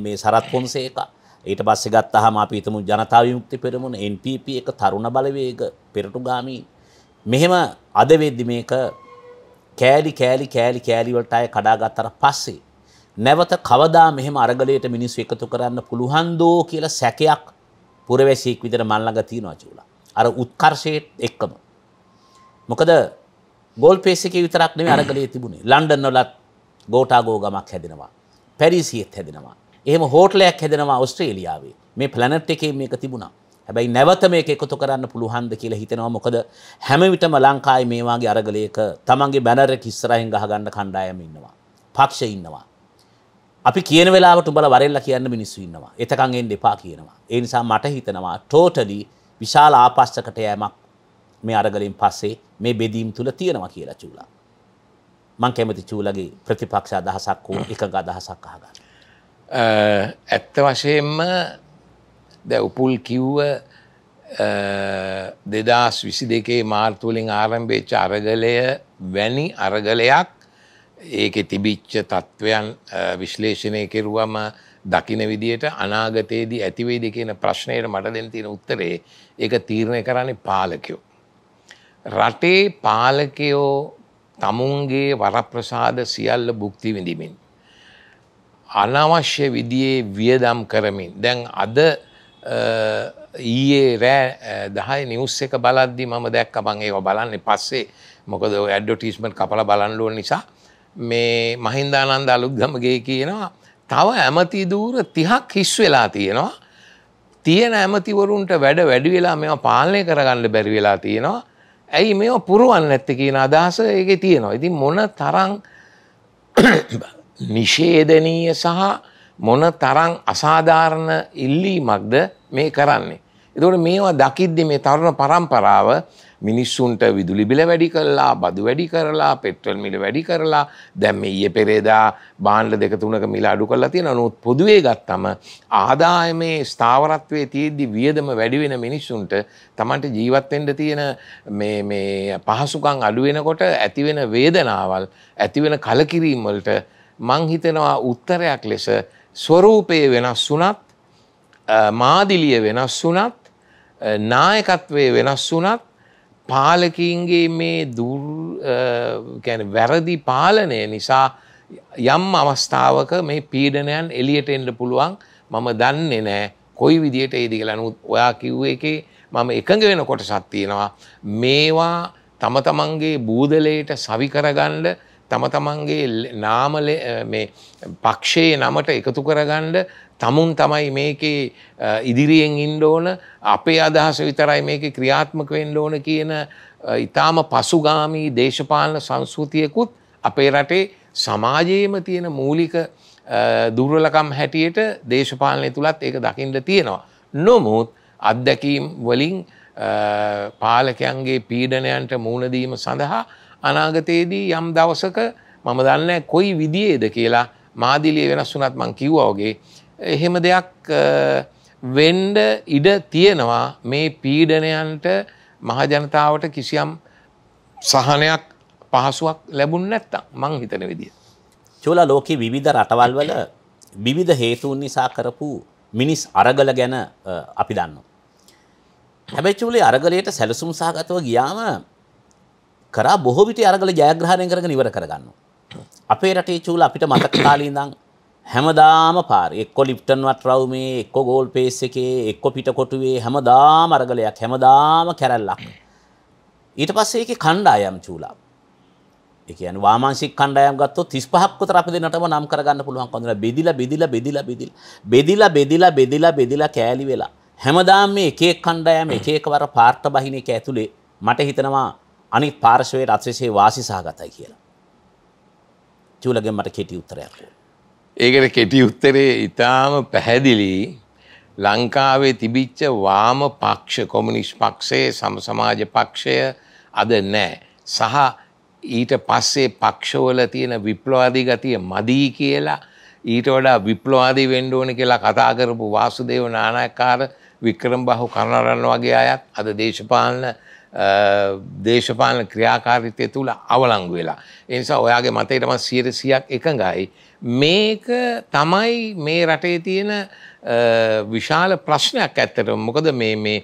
මේ සරත් පොන්සේකා ඊට පස්සේ ගත්තාම අපි හිතමු ජනතා විමුක්ති පෙරමුණ NPP එක තරුණ බලවේග පෙරටුගාමි මෙහෙම අද වෙද්දි මේක කෑලි කෑලි කෑලි කෑලි වලට අය කඩාගත්තට පස්සේ නැවත කවදා මෙහෙම අරගලයට මිනිස්සු එකතු කරන්න පුළුවන් දෝ කියලා සැකයක් පුරවැසියෙක් විතර මන් ළඟ තියෙනවා චූලා. අර උත්කර්ෂයේත් එක්කම. මොකද ගෝල් පේස් එකේ විතරක් නෙමෙයි අරගලයේ තිබුණේ. ලන්ඩන් වලත් ගෝටාගෝ ගමක් හැදෙනවා. පැරිසියෙත් හැදෙනවා. එහම හෝටලයක් හැදෙනවා ඔස්ට්‍රේලියාවේ මේ පලනට් එකේ මේක තිබුණා හැබැයි නැවත මේක එකතු කරන්න පුළුහන්ද කියලා හිතෙනවා මොකද හැමවිටම ලංකායි මේවාගේ අරගලයක තමන්ගේ බැනර කිස්සරහින් ගහගන්න කණ්ඩායම ඉන්නවා පක්ෂ ඉන්නවා අපි කියන වෙලාවට බල වරල්ල කියන්න මිනිස්සු ඉන්නවා එතකං එන්න එපා කියනවා ඒ නිසා මට හිතනවා ටෝටලි විශාල ආපස්සකට යෑමක් මේ අරගලින් පස්සේ මේ බෙදීම් තුළ තියෙනවා කියලා චූලා මං කැමති චූලගේ ප්‍රතිපක්ෂ අදහසක් වූ එක අදහසක් අහගන්න Äh, ඇත්ත වශයෙන්ම දැ උපුල් කිව්ව äh, දෙදස් විසි දෙකේ මාර්තුවලින් ආරම්භේච අරගලය වැනි අරගලයක් ඒක තිබිච්ච තත්ත්වයන් äh, විශ්ලේෂණය කෙරුවම දකින විදියට අනාගතයේදී ඇතිවෙයිද කියන ප්‍රශ්නයට මට දෙන තියෙන උත්තරේ ඒක තීරණය කරන්නේ පාලකයෝ. රටේ පාලකයෝ තමුන්ගේ වරප්‍රසාද සියල්ල බුක්ති විඳිමින්. අනවශ්‍ය විදියේ වියදම් කරමින් දැන් අද ඊයේ රෑ දහය නිවස් එක බලද්දි මම දැක්ක මං ඒක බලන්නේ පස්සේ මොකද ඔය ඇඩ්වර්ටයිස්මන්ට් කපලා බලන්න ඕන නිසා මේ මහින්දානන්ද අලුත්ගමගේ කියනවා තව ඇමති දූර 30ක් හිස් වෙලා තියෙනවා තියෙන ඇමතිවරුන්ට වැඩ වැඩි වෙලා මේවා පාලනය කරගන්න බැරි වෙලා තියෙනවා ඇයි මේවා පුරුවන් නැත්තේ කියන අදහස ඒකේ තියෙනවා ඉතින් මොන තරම් නිශේධනීය සහ මොන තරං අසාධාරණ ඉල්ලීමක්ද මේ කරන්නේ. එතකොට මේවා දකිද්දි මේ තරුණ පරම්පරාව මිනිස්සුන්ට විදුලි බිල වැඩි කරලා බදු වැඩි කරලා පෙට්‍රල් මිල වැඩි කරලා දැන් මේ ඊයේ පෙරේදා බාණ්ඩ දෙක තුනක මිල අඩු කරලා තියෙනවා නමුත් පොදුවේ ගත්තම ආදායමේ ස්ථාවරත්වයේ තියෙද්දි වියදම වැඩි වෙන මිනිස්සුන්ට Tamanට ජීවත් වෙන්න තියෙන මේ මේ පහසුකම් අඩු වෙනකොට ඇති වෙන වේදනාවල් ඇති වෙන කලකිරීම වලට මංහිතනවා උත්තරයක් ලෙස ස්වරූපය වෙනස් වනත් මාදිලිය වෙනස් වනත් නායකත්වය වෙනස් වනත් පාලකින්ගේ මේ වැරදි පාලනය නිසා යම් අවස්ථාවක මේ පීඩනයන් එලියට එන්ඩ පුළුවන් මම දන්නේ නෑ කොයි විදියට ඒදි කියලනුත් ඔයා කිව්ව එකේ මම එකඟ වෙන කොට සත්තියෙනවා මේවා තම තමන්ගේ බූදලයට සවිකරගණ්ඩ තම තමන්ගේ නාමල පක්ෂයේ නමට එකතු කරගණ්ඩ තමුන් තමයි මේකේ ඉදිරියෙන් ඉන්ඩ ඕන අපේ අදහස විතරයි මේක ක්‍රියාත්මක වෙන්න ඕන කියන ඉතාම පසුගාමී දේශපාලන සංස්කෘතියකුත් අපේ රටේ සමාජයේම තියෙන මූලික දුර්වලකම් හැටියට දේශපාලනය තුළත් ඒක දකිින්ට තියෙනවා. නොමුත් අත්දැකීම් වලින් පාලකයන්ගේ පීඩනයන්ට මූුණදීම සඳහා අනාගතයේදී යම් දවසක මම දන්න කොයි විදියේද කියලා මාදිලිය වෙනස් වුනත් මං කිව්වා වගේ එහෙම දෙයක් වෙන්ඩ ඉඩ තියෙනවා මේ පීඩනයන්ට මහජනතාවට කිසියම් සහනයක් පහසුවක් ලැබුන් නැත්තම් මං හිතන විදිිය. චෝල ලෝකෙ විධ රටවල් වල විවිධ හේතුන් නිසා කරපු මිනිස් අරගල ගැන අපි දන්න. හැබැයි චූලේ අරගලයට සැලසුම් සාගතව ගියාම කරා බොහෝ විට අරගල ජයග්‍රහණය කරගෙන ඉවර කරගන්නවා. අපේ රටේ චූල අපිට මතක කාලේ ඉඳන් හැමදාම පාරේ එක්ක ලිප්ටන් වටරවුමේ එක්ක ගෝල් පේස් එකේ එක්ක පිටකොටුවේ හැමදාම අරගලයක් හැමදාම කැරල්ලක්. ඊට පස්සේ ඒකේ කණ්ඩායම් චූලා. ඒ කියන්නේ වාමාංශික කණ්ඩායම් ගත්තොත් 35ක් විතර අපි දෙන්නටම නම් කරගන්න පුළුවන් කොන්දර බෙදිලා බෙදිලා බෙදිලා බෙදිලා බෙදිලා බෙදිලා බෙදිලා බෙදිලා කෑලි වෙලා හැමදාම මේ එක එක කණ්ඩායම් එක එකවර පාර්ථ බහින එක ඇතුලේ මට හිතනවා අනිත් පාර්ශවයේ රත්විසේ වාසි සහගතයි කියලා. චූලගෙන් මට කෙටි උත්තරයක් ඒකට කෙටි උත්තරේ ඉතාම පැහැදිලි ලංකාවේ තිබිච්ච වාම පක්ෂ කොමිනිස් පක්ෂයේ සම සමාජ පක්ෂය අද නෑ. සහ ඊට පස්සේ පක්ෂවල තියෙන විප්ලවාදී ගතිය මදී කියලා ඊට වඩා විප්ලවාදී වෙන්න ඕන කියලා කතා කරපු වාසුදේව නානායක්කාර වික්‍රමබහු කරුණාරන්න වගේ අයත් අද දේශපාලන දේශපාලන ක්‍රියාකාරිතය තුළ අවලංගු වෙලා. එනිසා ඔයාගේ මතයටම සියයට සියක් එකඟයි. මේක තමයි මේ රටේ තියෙන විශාල ප්‍රශ්නයක් ඇත්තට මොකද මේ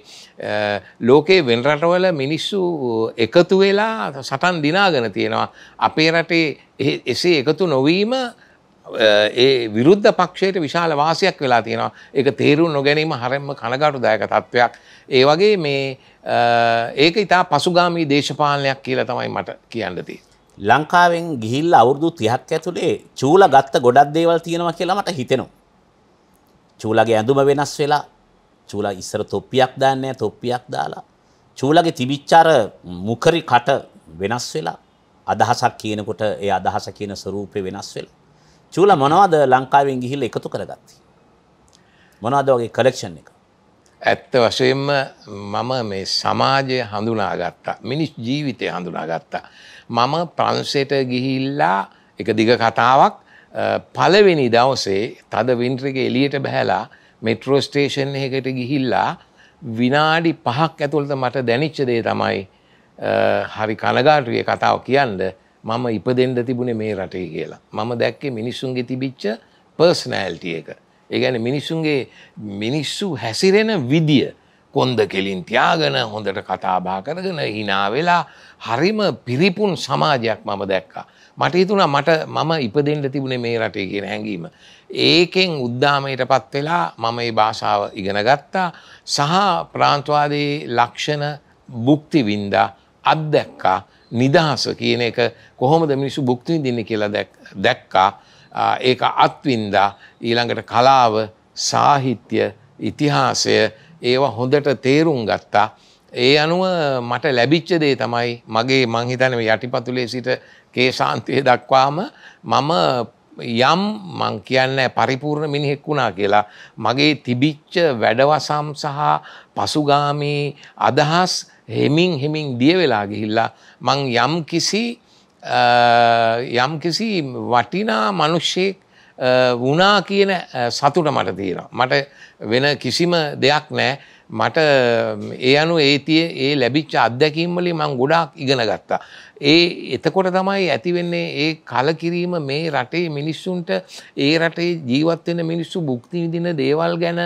ලෝකයේ වෙන රටවල මිනිස්සු එකතු වෙලා සටන් දිනාගෙන තියෙනවා. අපේ රටේ එසේ එකතු නොවීම ඒ විරුද්ධ පක්ෂයට විශාල වාසියක් වෙලා තියෙනවා. ඒක තේරුම් නොගැනීම හරෙන්ම කනගාටුදායක තත්ත්වයක්. ඒ වගේ මේ ඒක ඉතා පසුගාමී දේශපාලනයක් කියලා තමයි මට කියන්නදී. ලංකාවෙන් ගිහිල් අවුරදු තිහක් ඇතුළේ චූල ගත්ත ගොඩක් දේවල් තියෙනවා කියලා මට හිතෙනවා. චූලගේ ඇඳුම වෙනස් වෙලා චූල ඉස්සර තොප්පියක් දාන්නේ තොප්පියක් දාලා චූලගේ තිබිච්චාර මුකරි කට වෙනස් වෙලා අදහසක් කියනකොට ඒ අදහස කියන ස්වරූපේ වෙනස් වෙලා චූල මොනවද ලංකාවෙන් ගිහිල්ලා එකතු කරගත්තේ මොනවද වගේ කලෙක්ෂන් එක ඇත්ත වශයෙන්ම මම මේ සමාජය හඳුනා ගත්තා. මිනිස් ජීවිතය හඳුනා ගත්තා. මම ප්‍රංසයට ගිහිල්ලා එක දිග කතාවක් පළවෙනි දවසේ තද වින්ට්‍රක එලියට බැහැලා මෙට්‍රෝ ස්ටේෂන් එකට ගිහිල්ලා විනාඩි පහක් ඇතුළත මට දැනිච්ච දේ තමයි හරි කනගාටුවේ කතාව කියන්න මම ඉපදෙන්ඩ තිබුණේ මේ රටේ කියලා. මම දැක්කේ මිනිස්සුන්ගේ තිබිච්ච පර්ස්නෑල්ටිය එක. ඒගැන මිනිස්සුන්ගේ මිනිස්සු හැසිරෙන විදිිය කොන්ද කෙලින් තියාගෙන හොඳට කතාබා කරගෙන හිනාවෙලා හරිම පිරිපුන් සමාජයක් මම දැක්කා. මට හිතුනා මට මම ඉපදෙන්ට තිබුණේ මේ රටේ කියෙන හැඟීම. ඒකෙන් උද්දාමයට පත් වෙලා මම ඒ භාෂාව ඉගෙන ගත්තා සහ ප්‍රාන්ත්වාදයේ ලක්ෂණ බුක්ති වින්දා අත්දැක්කා නිදහස කියන එක කොහොමද මිනිසු බුක්තිවි දින්න කියලා දැක්කා ඒක අත්වින්දා ඊළඟට කලාව සාහිත්‍ය ඉතිහාසය ඒවා හොඳට තේරුම් ගත්තා. ඒ අනුව මට ලැබිච්ච දේ තමයි මගේ මංහිතනම යටිපතුලේ සිට කේශාන්තිය දක්වාම මම යම් මං කියන්න පරිපූර්ණ මිනිහෙක් වුණා කියලා මගේ තිබිච්ච වැඩවසම් සහ පසුගාමී අදහස් හෙමින් හෙමින් දිය වෙලා ගිහිල්ලා මං යම් කිසි යම් කිසි වටිනා මනුෂ්‍යයෙක් වුණා කියන සතුට මට තියෙන. මට වෙන කිසිම දෙයක් නෑ මට ඒ අනු ඒතිය ඒ ලැබිච්ච අත්දැකීම්වලි මං ගොඩාක් ඉගෙන ගත්තා. ඒ එතකොට තමයි ඇතිවෙන්නේ ඒ කලකිරීම මේ රටේ මිනිස්සුන්ට ඒ රටේ ජීවත්වෙන මිනිස්සු බුක්තිවිදින දේවල් ගැන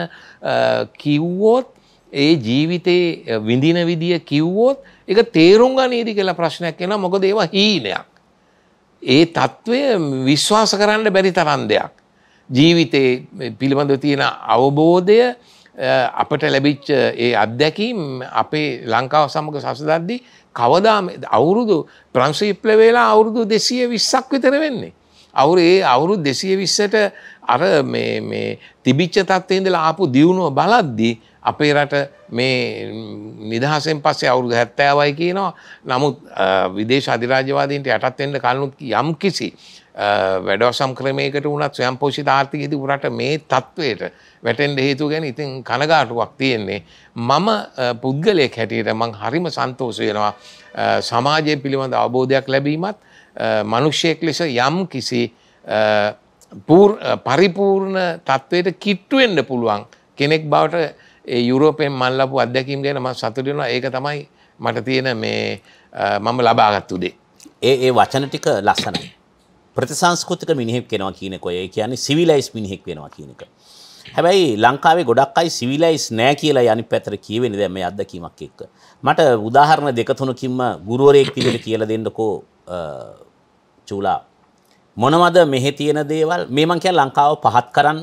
කිව්වෝත් ඒ ජීවිතයේ විඳින විදිය කිව්වෝත් එක තේරුම් ගනීදි කියලා ප්‍රශ්නයක් එෙන මොක දේවා හීනයක්. ඒ තත්ත්වය විශ්වාස කරන්න බැරි තරන් දෙයක්. ජීවිතයේ පිළිබඳ තියෙන අවබෝධය අපට ලැබිච්ච ඒ අත්දැකීම් අපේ ලංකාව සමග සසදද්දි කවදා අවුරුදු ප්‍රංශීප්ල වෙලා අවුරුදු දෙසිය විස්සක් විතර වෙන්නේ. අවුරු ඒ අවුරු දෙසිය විස්සට අර තිබිච්ච තත්වේඉඳලා ආපු දියුණුව බලද්දි අපේ රට මේ නිදහසෙන් පස්සේ අවුරුදු හැත්තෑවයි කියනවා නමුත් විදේශ අධිරාජවාදීන්ට යටත් එන්න කලනුත් යම් කිසි වැඩවසම් ක්‍රමයකට වුණත් ස්වයම්පෝෂිත ආර්ථිකයේදී උරට මේ තත්වයට වැටෙන්න හේතුව ගැන ඉතින් කනගාටුවක් තියෙන්නේ මම පුද්ගලයෙක් හැටියට මං හරිම සන්තෝෂ වෙනවා සමාජය පිළිබඳ අවබෝධයක් ලැබීමත් මිනිසෙක් ලෙස යම් කිසි පරිපූර්ණ තත්වයට කිට්ටු වෙන්න පුළුවන් කෙනෙක් බවට ඒ යුරෝපයෙන් මල්ලපු අදැකීම් ගැන ම සතුටෙනවා ඒක තමයි මට තියෙන මේ මම ලබාගත්තුදේ. ඒ ඒ වචන ටික ලස්සනයි. ප්‍රතිසංස්කෘතික මිනිහෙක් කෙනවා කියනක ඔය කියන්නේ සිවිලයිස් මිනිහෙක් වෙනවා කියනක. හැබැයි ලංකාවේ ගොඩක් අයි සිවිලයිස් නෑ කියලා යනි පැතර කියවෙන දැම මේ අදකීමක් එක්ක. මට උදාහරණ දෙකතුනකින්ම ගුරුවරයෙක් පිළිට කියල දෙන්නකෝ චූලා. මොනවද මෙහෙ තියෙන දේවල් මේමං කිය ලංකාව පහත් කරන්න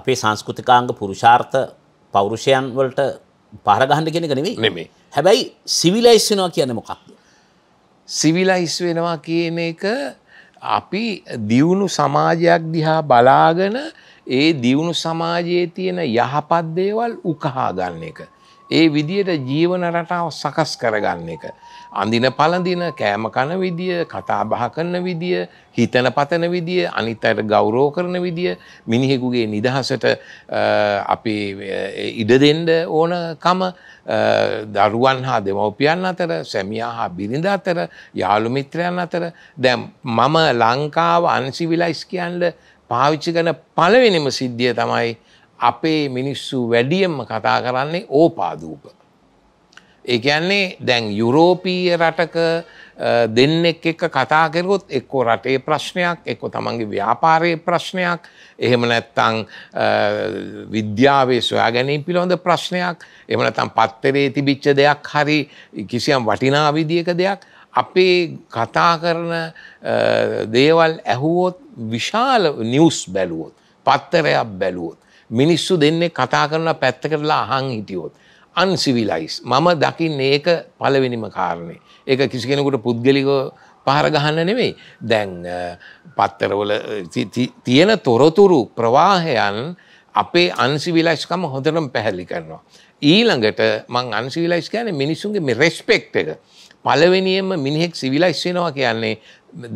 අපේ සංස්කෘතිකාංග පුරුෂාර්ථ පෞරුෂයන් වලට පාරගහන්න කෙනෙක නෙවෙයි නෙමේ හැබැයි සිවිලයිස් වෙනවා කියන මොකක්ද. සිවිලයිස් වෙනවා කියන එක අපි දියුණු සමාජයක් දිහා බලාගෙන ඒ දියුණු සමාජයේ තියෙන යහපත් දේවල් උකහා ගන්න එක. ඒ විදියට ජීවන රටාව සකස් කරගන්න එක. අඳින පළඳින කෑම කන විදිය, කතා බහ කරන විදිය, හිතන පතන විදිය, අනිත් අයට ගෞරව කරන විදිය, මිනිහෙකුගේ නිදහසට අපි ඉඩ දෙන්න ඕනකම දරුවන් හා දෙමව්පියන් අතර, සැමියා හා බිරිඳ අතර, යාළු මිත්‍රයන් අතර දැන් මම ලංකාව අන්සිවිලයිස් කියන්න පාවිච්චි කරන පළවෙනිම සිද්ධිය තමයි අපේ මිනිස්සු වැඩියම්ම කතා කරන්නේ ඕපාදූප. ඒයන්නේ දැන් යුරෝපීය රටක දෙන්නෙක් එක කතාකරොත් එක්කෝ රටේ ප්‍රශ්නයක් එක්කො තමන්ගේ ව්‍යාපාරය ප්‍රශ්නයක් එහෙම නැත්තං විද්‍යාවේ සොයා ගැනීම පිළොඳ ප්‍රශ්නයක් එම නැතම් පත්තරේ තිබිච්ච දෙයක් හරි කිසියම් වටිනා විදියක දෙයක් අපේ කතා කරන දේවල් ඇහුවොත් විශාල නිවස් බැලුවොත් පත්තරයක් බැලුවොත් මිනිස්සු දෙන්නේ කතා කරන පැත්ත කරලා අහන් හිටියොත්. අන්සිවිලයිස් මම දකින්න ඒක පලවෙනිම කාරණය. ඒක කිසි කෙනෙකුට පුද්ගලික පහර ගහන්න නෙවෙයි. දැන් පත්තරවල තියෙන තොරතුරු ප්‍රවාහයන් අපේ අන්සිවිලයිස්කම හොඳටම පැහැදිලි කරනවා. ඊළඟට මං අන්සිවිලයිස් කියන්නේ මිනිසුන්ගේ මේ රෙස්පෙක්ට් එක. පළවෙනියෙන්ම මිනිහෙක් සිවිලයිස් වෙනවා කියන්නේ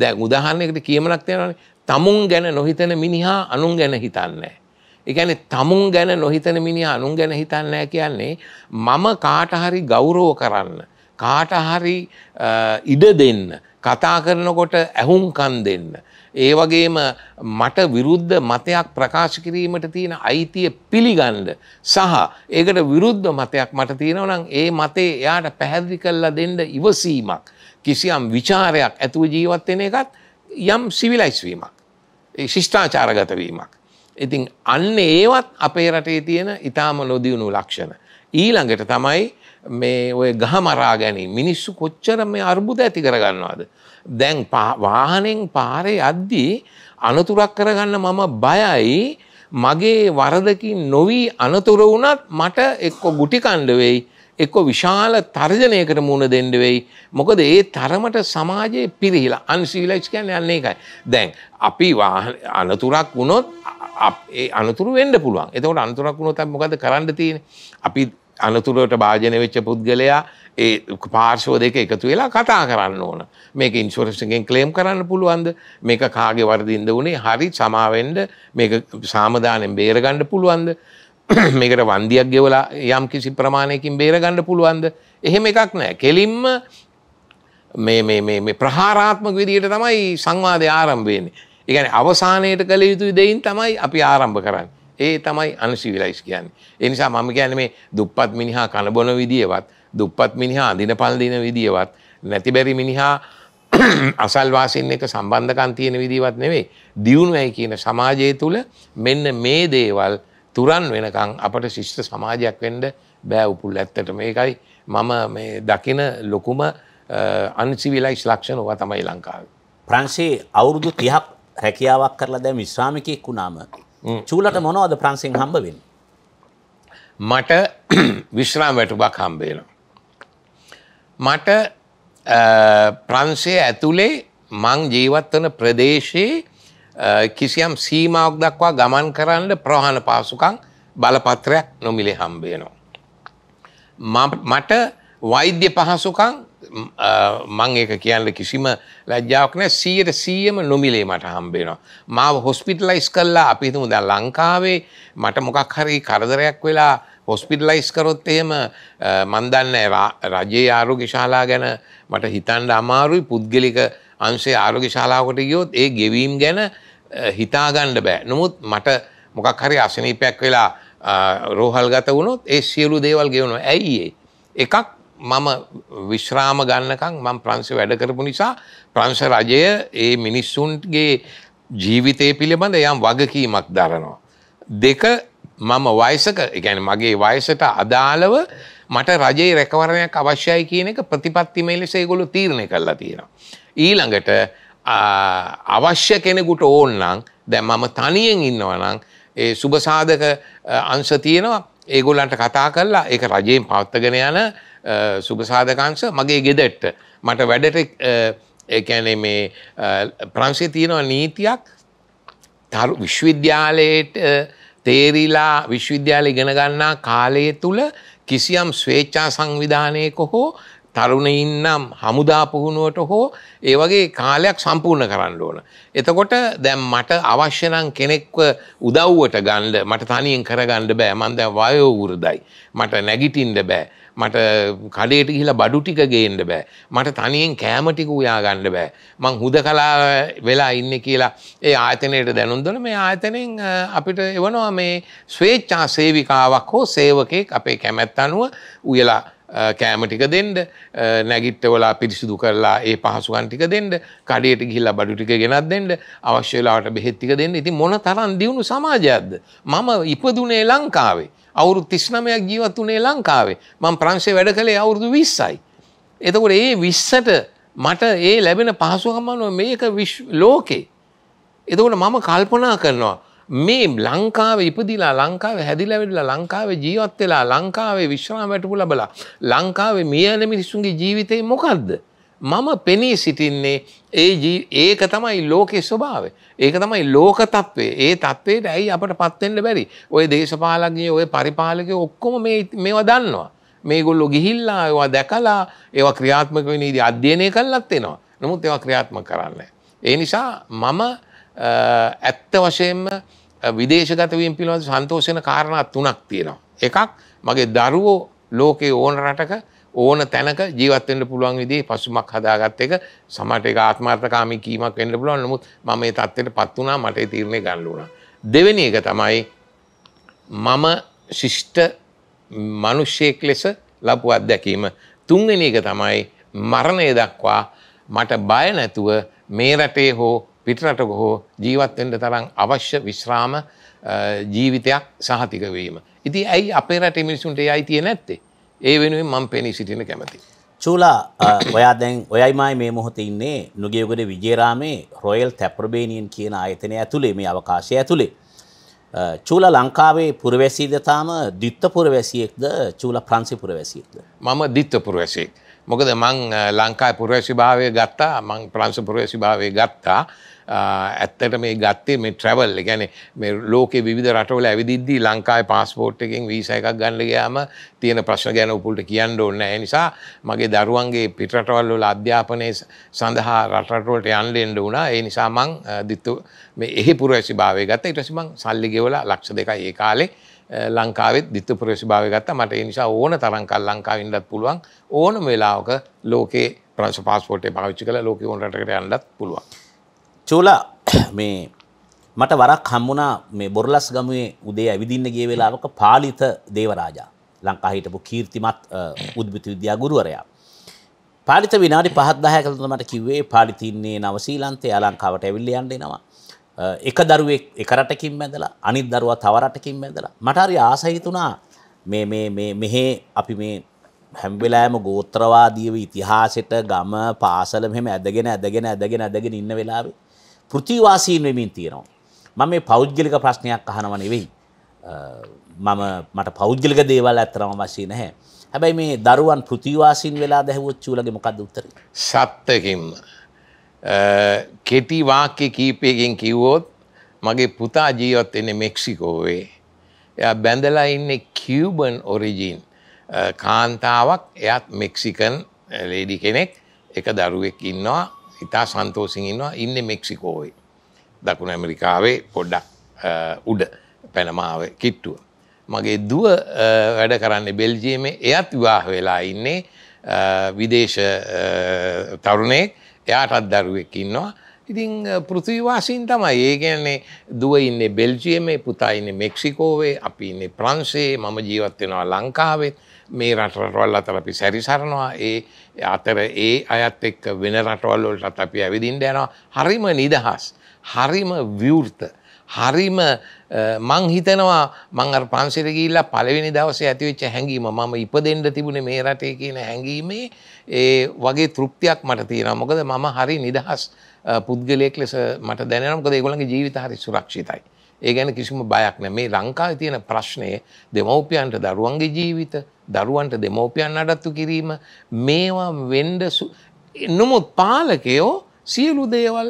දැන් උදාහරණයකට කියමනක් තියෙනවානේ. තමුන් ගැන නොහිතන මිනිහා අනුන් ගැන හිතන්නේ එකන තමුන් ගැන නොහිතන මිනි අනුන් ගැන හිතන්නෑ කියන්නේ මම කාටහරි ගෞරෝ කරන්න. කාටහරි ඉඩ දෙන්න. කතා කරනකොට ඇහුම්කන් දෙන්න. ඒ වගේම මට විරුද්ධ මතයක් ප්‍රකාශ කිරීමට තියෙන අයිතිය පිළිගන්ඩ සහ ඒකට විරුද්ධ මතයක් මට තියෙනවනම් ඒ මතේ එයාට පැහැදිලි කල්ලා දෙන්න ඉවසීමක් කිසියම් විචාරයක් ඇතුව ජීවත්වෙන එකත් යම් සිවිලයිස්වීමක් ශිෂ්ඨාචාරගතවීමක්. ඉතින් අන්න ඒවත් අපේ රටේ තියෙන ඉතාම ලොදියුණු ලක්ෂණ. ඊළඟට තමයි මේ ඔය ගහ මරා ගැනීම මිනිස්සු කොච්චර මේ අර්බුද ඇති කරගන්නවාද. දැන් වාහනෙන් පාරේ අද්දී අනතුරක් කරගන්න මම බයයි මගේ වරදකින් නොවී අනතුර වුණත් මට එක්කො ගුටිකණ්ඩ වෙයි එක්ක විශාල තර්ජනයකට මුණ දෙන්න වෙයි. මොකද ඒ තරමට සමාජයේ පිරිහිලා අන්සීලයිස් කියන්නේ යන්නේ එකයි. දැන් අපි අනතුරක් වුණොත් ඒ අනතුරු වෙන්න පුළුවන්. එතකොට අනතුරක් වුණොත් අපි මොකද කරන්න තියෙන්නේ? අපි අනතුරට භාජනය වෙච්ච පුද්ගලයා ඒ පාර්ශව දෙක එකතු වෙලා කතා කරන්න ඕන. මේක ඉන්ෂුරන්ස් එකෙන් ක්ලේම් කරන්න පුළුවන්ද? මේක කාගේ වරදින්ද උනේ? හරි සමාවෙන්න මේක සාමදානෙන් බේර ගන්න පුළුවන්ද? මේකට වන්දියක් ගෙවලා යම් කිසි ප්‍රමාණයකින් බේරගන්න පුළුවන්ද එහෙම එකක් නෑ කෙලින්ම ප්‍රහාරාත්මක විදියට තමයි සංවාදය ආරම්භයන්නේ ඉගැන අවසානයට කළ යුතු දෙයින් තමයි අපි ආරම්භ කරන්න ඒ තමයි අනසිවිලයිස් කියන්න එනිසා මම ගැන මේ දුප්පත් මිනිහා කණබොන විදිියවත් දුප්පත් මිනිහා අඳින පල්දින විදිියවත් නැතිබැරි මිනිහා අසල්වාසින් එක සම්බන්ධකන් තියෙන විදිවත් නෙවේ දියුණු ඇයි කියන සමාජය තුළ මෙන්න මේ දේවල් තුරන් වෙනකං අපට ශිෂ්ට සමාජයක් වෙන්ඩ බෑ උපුල් ඇත්තට මේකයි මම මේ දකින ලොකුම අන්සිවිලයිස් ලක්ෂණ ඔවා තමයි ලංකාව. ප්‍රංශයේ අවුරුදු තිහක් රැකියාවක් කරලා දැ විශ්‍රාමිකයෙක් වුණාම චූලට මොනවද ප්‍රංසිං හම්බවෙන්. මට විශ්‍රාම් වැටුබක් හම්බේන. මට ප්‍රංශය ඇතුළේ මං ජීවත්වන ප්‍රදේශයේ කිසියම් සීමාවක් දක්වා ගමන් කරන්න ප්‍රහණ පාසුකං බලපත්‍රයක් නොමිලේ හම්බේනවා. මට වෛද්‍ය පහසුකං මං ඒක කියන්න කිසිම ලැජ්ජාවක් නෑ සියයට සියම නොමිලේ මට හම්බේනවා. මාව හොස්පිටලයිස් කල්ලා අපිතුමු ද ලංකාවේ මට මොකක් හරි කරදරයක් වෙලා හොස්පිටලයිස් කරොත් එහෙම මන්දන්න රජයේ ආරෝග්‍ය ශාලා ගැන මට හිතන්න අමාරුයි පුද්ගලික අන්සේ ආරෝග්‍ය ශාලාවකට ගියොත් ඒ ගෙවීම් ගැන හිතාගන්න බෑ. නමුත් මට මොකක් හරි අසනීපයක් වෙලා රෝහල් ගත වුණොත් ඒ සියලු දේවල් ගෙවනවා. ඇයි ඒ? එකක් මම විශ්‍රාම ගන්නකම් මම ප්‍රංශ වැඩ කරපු නිසා ප්‍රංශ රජය ඒ මිනිස්සුන්ගේ ජීවිතය පිළිබඳ යම් වගකීමක් දරනවා. දෙක මම වයසක ගැන මගේ වයසට අදාළව මට රජයේ රැකවරණයක් අවශ්‍යයි කියන එක ප්‍රතිපත්තිමේ ලෙස ඒගොල්ලෝ තීරණය කරලා තියෙනවා. ඊළඟට අවශ්‍ය කෙනෙකුට ඕන්නම් දැන් මම තනියෙන් ඉන්නවනම් ඒ සුභසාධක අංශ තියෙනවා ඒගොල්ලන්ට කතා කරලා ඒක රජයෙන් පවත්වගෙන යන සුභසාධකංශ මගේ ගෙදෙට්ට මට වැඩට ඒැනේ මේ ප්‍රංශේ තියෙනවා නීතියක් තරු විශ්වවිද්‍යාලයට තේරිලා විශ්වවිද්‍යාල ඉගෙන ගන්නා කාලය තුළ කිසියම් ස්වේච්ඡා සංවිධානයක හෝ තරුණයින්නම් හමුදා පුහුණුවට හෝ ඒ වගේ කාලයක් සම්පූර්ණ කරන්න ඕන. එතකොට දැම් මට අවශ්‍යනම් කෙනෙක්ව උදව්වට ගණ්ඩ මට තනියෙන් කරගණ්ඩ බෑ මන්ද වයෝවුරුදයි. මට නැගිටින්ඩ බෑ. මට කඩේට ගිහිලා බඩු ටික ගේන්න බෑ. මට තනියෙන් කෑම ටික උයා ගන්න බෑ. මං හුදකලා වෙලා ඉන්නේ කියලා ඒ ආයතනයට දැනුම් දුන මේ ආයතනෙන් අපිට එවනවා මේ ස්වේච්ඡා සේවිකාවක් හෝ සේවකෙක් අපේ කැමැත්ත අනුව උයලා කෑම ටික දෙන්න නැගිට්ටවලා පිරිසිදු කරලා ඒ පහසුකන් ටික දෙන්න කඩයට ගිහිල්ලා බඩු ටික ගෙනත් දෙන්න අවශ්‍ය වෙලාවට බෙහෙත් ටික දෙන්න. ඉතින් මොන තරම් දියුණු සමාජයක්ද? මම ඉපදුනේ ලංකාවේ. අවුරුදු 39ක් ජීවත් වුණේ ලංකාවේ. මම ප්‍රංශේ වැඩ කළේ අවුරුදු 20යි. එතකොට ඒ 20ට මට ඒ ලැබෙන පහසුකම් මේක ලෝකේ. එතකොට මම කල්පනා කරනවා මේ ලංකාව ඉපදිලා ලංකාව හැදිලවෙල්ලා ලංකාව ජීවත් වෙලා ලංකාවේ විශ්‍රා වැටපු ලබලා ලංකාවේ මියන මිනිස්සුන්ගේ ජීවිතය මොකක්ද. මම පෙනී සිටින්නේ ඒ ඒක තමයි ලෝකෙ ස්වභාව. ඒක තමයි ලෝක තත්වේ ඒ තත්වයට ඇයි අපට පත්වෙන්ට බැරි ඔය දේශපාලගිය ඔය පරිපාලක ඔක්කොම මේවා දන්නවා. මේගොල්ලො ගිහිල්ලා ඒවා දැකලා ඒවා ක්‍රියාත්මක වෙනීදී අධ්‍යයනය කල්ලත් එෙනවා. නමුත් ඒවා ක්‍රියාත්ම කරන්න. ඒ නිසා මම ඇත්ත වශයෙන්ම විදේශගතවීම් පිළිබඳ සන්තෝෂන කාරණා තුනක් තියෙනවා. එකක් මගේ දරුවෝ ලෝකයේ ඕන රටක ඕන තැනක ජීවත්වෙන්ට පුළුවන් විදේ පසුමක් හදාගත්ත එක සමට එක ආත්මාර්ථකාමි කීමක් වෙන්න පුළුවන් නමුත් මම මේ තත්ත්වයට පත් වුණා මට තීරණය ගන්න වුණා. දෙවෙනි එක තමයි මම ශිෂ්ට මනුෂ්‍යයෙක් ලෙස ලබපු අත්දැකීම. තුන්වෙනි එක තමයි මරණය දක්වා මට බය නැතුව මේ රටේ හෝ පිටරටක හෝ ජීවත්වෙන්ට තරම් අවශ්‍ය විශ්‍රාම ජීවිතයක් සහතික වීම. ඉති ඇයි අපේ රට මිනිසුන්ට යයි තිය නැත්තේ ඒ වෙනුවෙන් මං පෙනී සිටින කැමති. චූලා ඔයා දැන් ඔයයිමයි මේ මොහොත ඉන්නේ නුගියගොඩ විජේරාමේ රොයල් තැප්‍රබේනියන් කියන ආයතනය ඇතුළේ මේ අවකාශය ඇතුළේ. චූල ලංකාවේ පුරවැසීද තාම දිත්ත පුරවැසියෙක්ද චූල ප්‍රන්සි පුරවැසියෙක්ද. මම දිත්ත පුරවැසෙක්. මොකද මං ලංකායි පුරවැසි භාවය ගත්තා මං ප්‍රංශ පුරවැසි භාවය ගත්තා ඇත්තට මේ ගත්තේ මේ ට්‍රැවල් ගැන මේ ලෝක විධ රටවල ඇවිදිද්දී ලංකායි පාස්පෝට් එකෙන් වීස එකක් ගන්නගයාම තියෙන ප්‍රශ්න ගැන උපුලට කියන්න ඕන්න ඇ නිසා මගේ දරුවන්ගේ පිටරටවල්ල අධ්‍යාපනය සඳහා රටටවලට යන්ඩෙන්ඩ වුණා ඒ නිසා මං දිත්තු එහි පුරඇසි භාවය ගත්ත ඉටසිමං සල්ලි ගෙවල ලක්ෂ දෙක ඒ කාලේ ලංකාවෙත් දිත්තු පුරේශි භාව ගත්ත මට ඒ නිසා ඕන තරංකල් ලංකාවින්ඩත් පුළුවන් ඕන වෙලාවක ලෝකේ ප්‍රංශ පාස්පෝට් පාවිච්චි කළ ලෝක ොන්ටකට යන්නත් පුළුවන්. චූලා මේ මට වරක් හම්බුණා මේ බොරලස් ගමුවේ උදේ ඇවිදින්න ගිය වෙලාවක පාලිත දේවරාජා ලංකා හිටපු කීර්තිමත් උද්භිත විද්‍යා ගුරුවරයා. පාලිත විනාඩි 5000 කලතුම මට කිව්වේ පාලිත ඉන්නේ නවසීලන්තේ ලංකාවට ඇවිල්ලා යන්න එනවා. එක දරුවෙක් එක රටකින් මැදලා අනිත් දරුවා තව රටකින් මැදලා මට හරි ආසයි තුණා මේ මේ මේ මෙහි අපි මේ හැම වෙලාවෙම ගෝත්‍රවාදීව ඉතිහාසෙට ගම පාසල මෙහෙම ඇදගෙන ඇදගෙන ඇදගෙන ඇදගෙන ඉන්න වෙලාවේ පෘතිවාසීන් වෙමින් තියෙනවා. මම මේ පෞද්ගලික ප්‍රශ්නයක් අහනව නෙවෙයි. මම මට පෞද්ගලික දේවල් ඇත්තම අවශ්‍ය නැහැ. හැබැයි මේ දරුවන් පෘතිවාසීන් වෙලා දැහුවොත් චූලගේ මොකද්ද උත්තරේ? සත්‍යකින්ම කෙටි වාක්‍ය කීපයකින් කිව්වොත් මගේ පුතා ජීවත් වෙන්නේ මෙක්සිකෝවේ. එයා බැඳලා ඉන්නේ කියුබන් ඔරිජින් කාන්තාවක් එයත් මෙක්සිකන් ලේඩි කෙනෙක් එක දරුවෙක් ඉන්නවා ඉතා සන්තෝසින් ඉන්නවා ඉන්න මෙක්සිකෝවේ දකුණ ඇමරිකාවේ පොඩ්ඩක් උඩ පැනමාව කිට්ටුව. මගේ දුව වැඩ කරන්න බෙල්ජියමේ එයත් විවාහ වෙලා ඉන්නේ විදේශ තරුණෙක් එයාටත් දරුවෙක් ඉන්නවා ඉතිං පෘතිවාසින් තමයි ඒ ගැන්නේ දුව ඉන්න බෙල්ජියමේ පුතා ඉන්න මෙක්සිකෝවේ අපි ඉන්න ප්‍රන්සේ මම ජීවත්වෙනවා ලංකාවේ මේ රටරවල් අතර අපි සැරිසරනවා ඒ අතර ඒ අයත් එක්ක වෙන රටවල්වලටත් අපි ඇවිදින්ට යනවා හරිම නිදහස් හරිම විවෘත හරිම මං හිතනවා මං පන්සිරගීල්ලා පලවෙනි දවසේ ඇතිවෙච්ච හැඟීම මම ඉපදෙන්ට තිබුණේ මේ රටේ කියන හැඟීමේ ඒ වගේ තෘප්තියක් මට තියෙන මොකද මම හරි නිදහස් පුද්ගලයෙක් ලෙස මට දැනකොද ගොළගේ ජීවිත හරි සුරක්ෂිතයි. ඒ ගැන කිසිම බයක් නෑ මේ ලංකාව තියෙන ප්‍රශ්නය දෙමවපියන්ට දරුවන්ගේ ජීවිත දරුවන්ට දෙමෝපියන් අඩත්තු කිරීම මේවා වෙන්ඩ නොමුත් පාලකයෝ සියලු දේවල්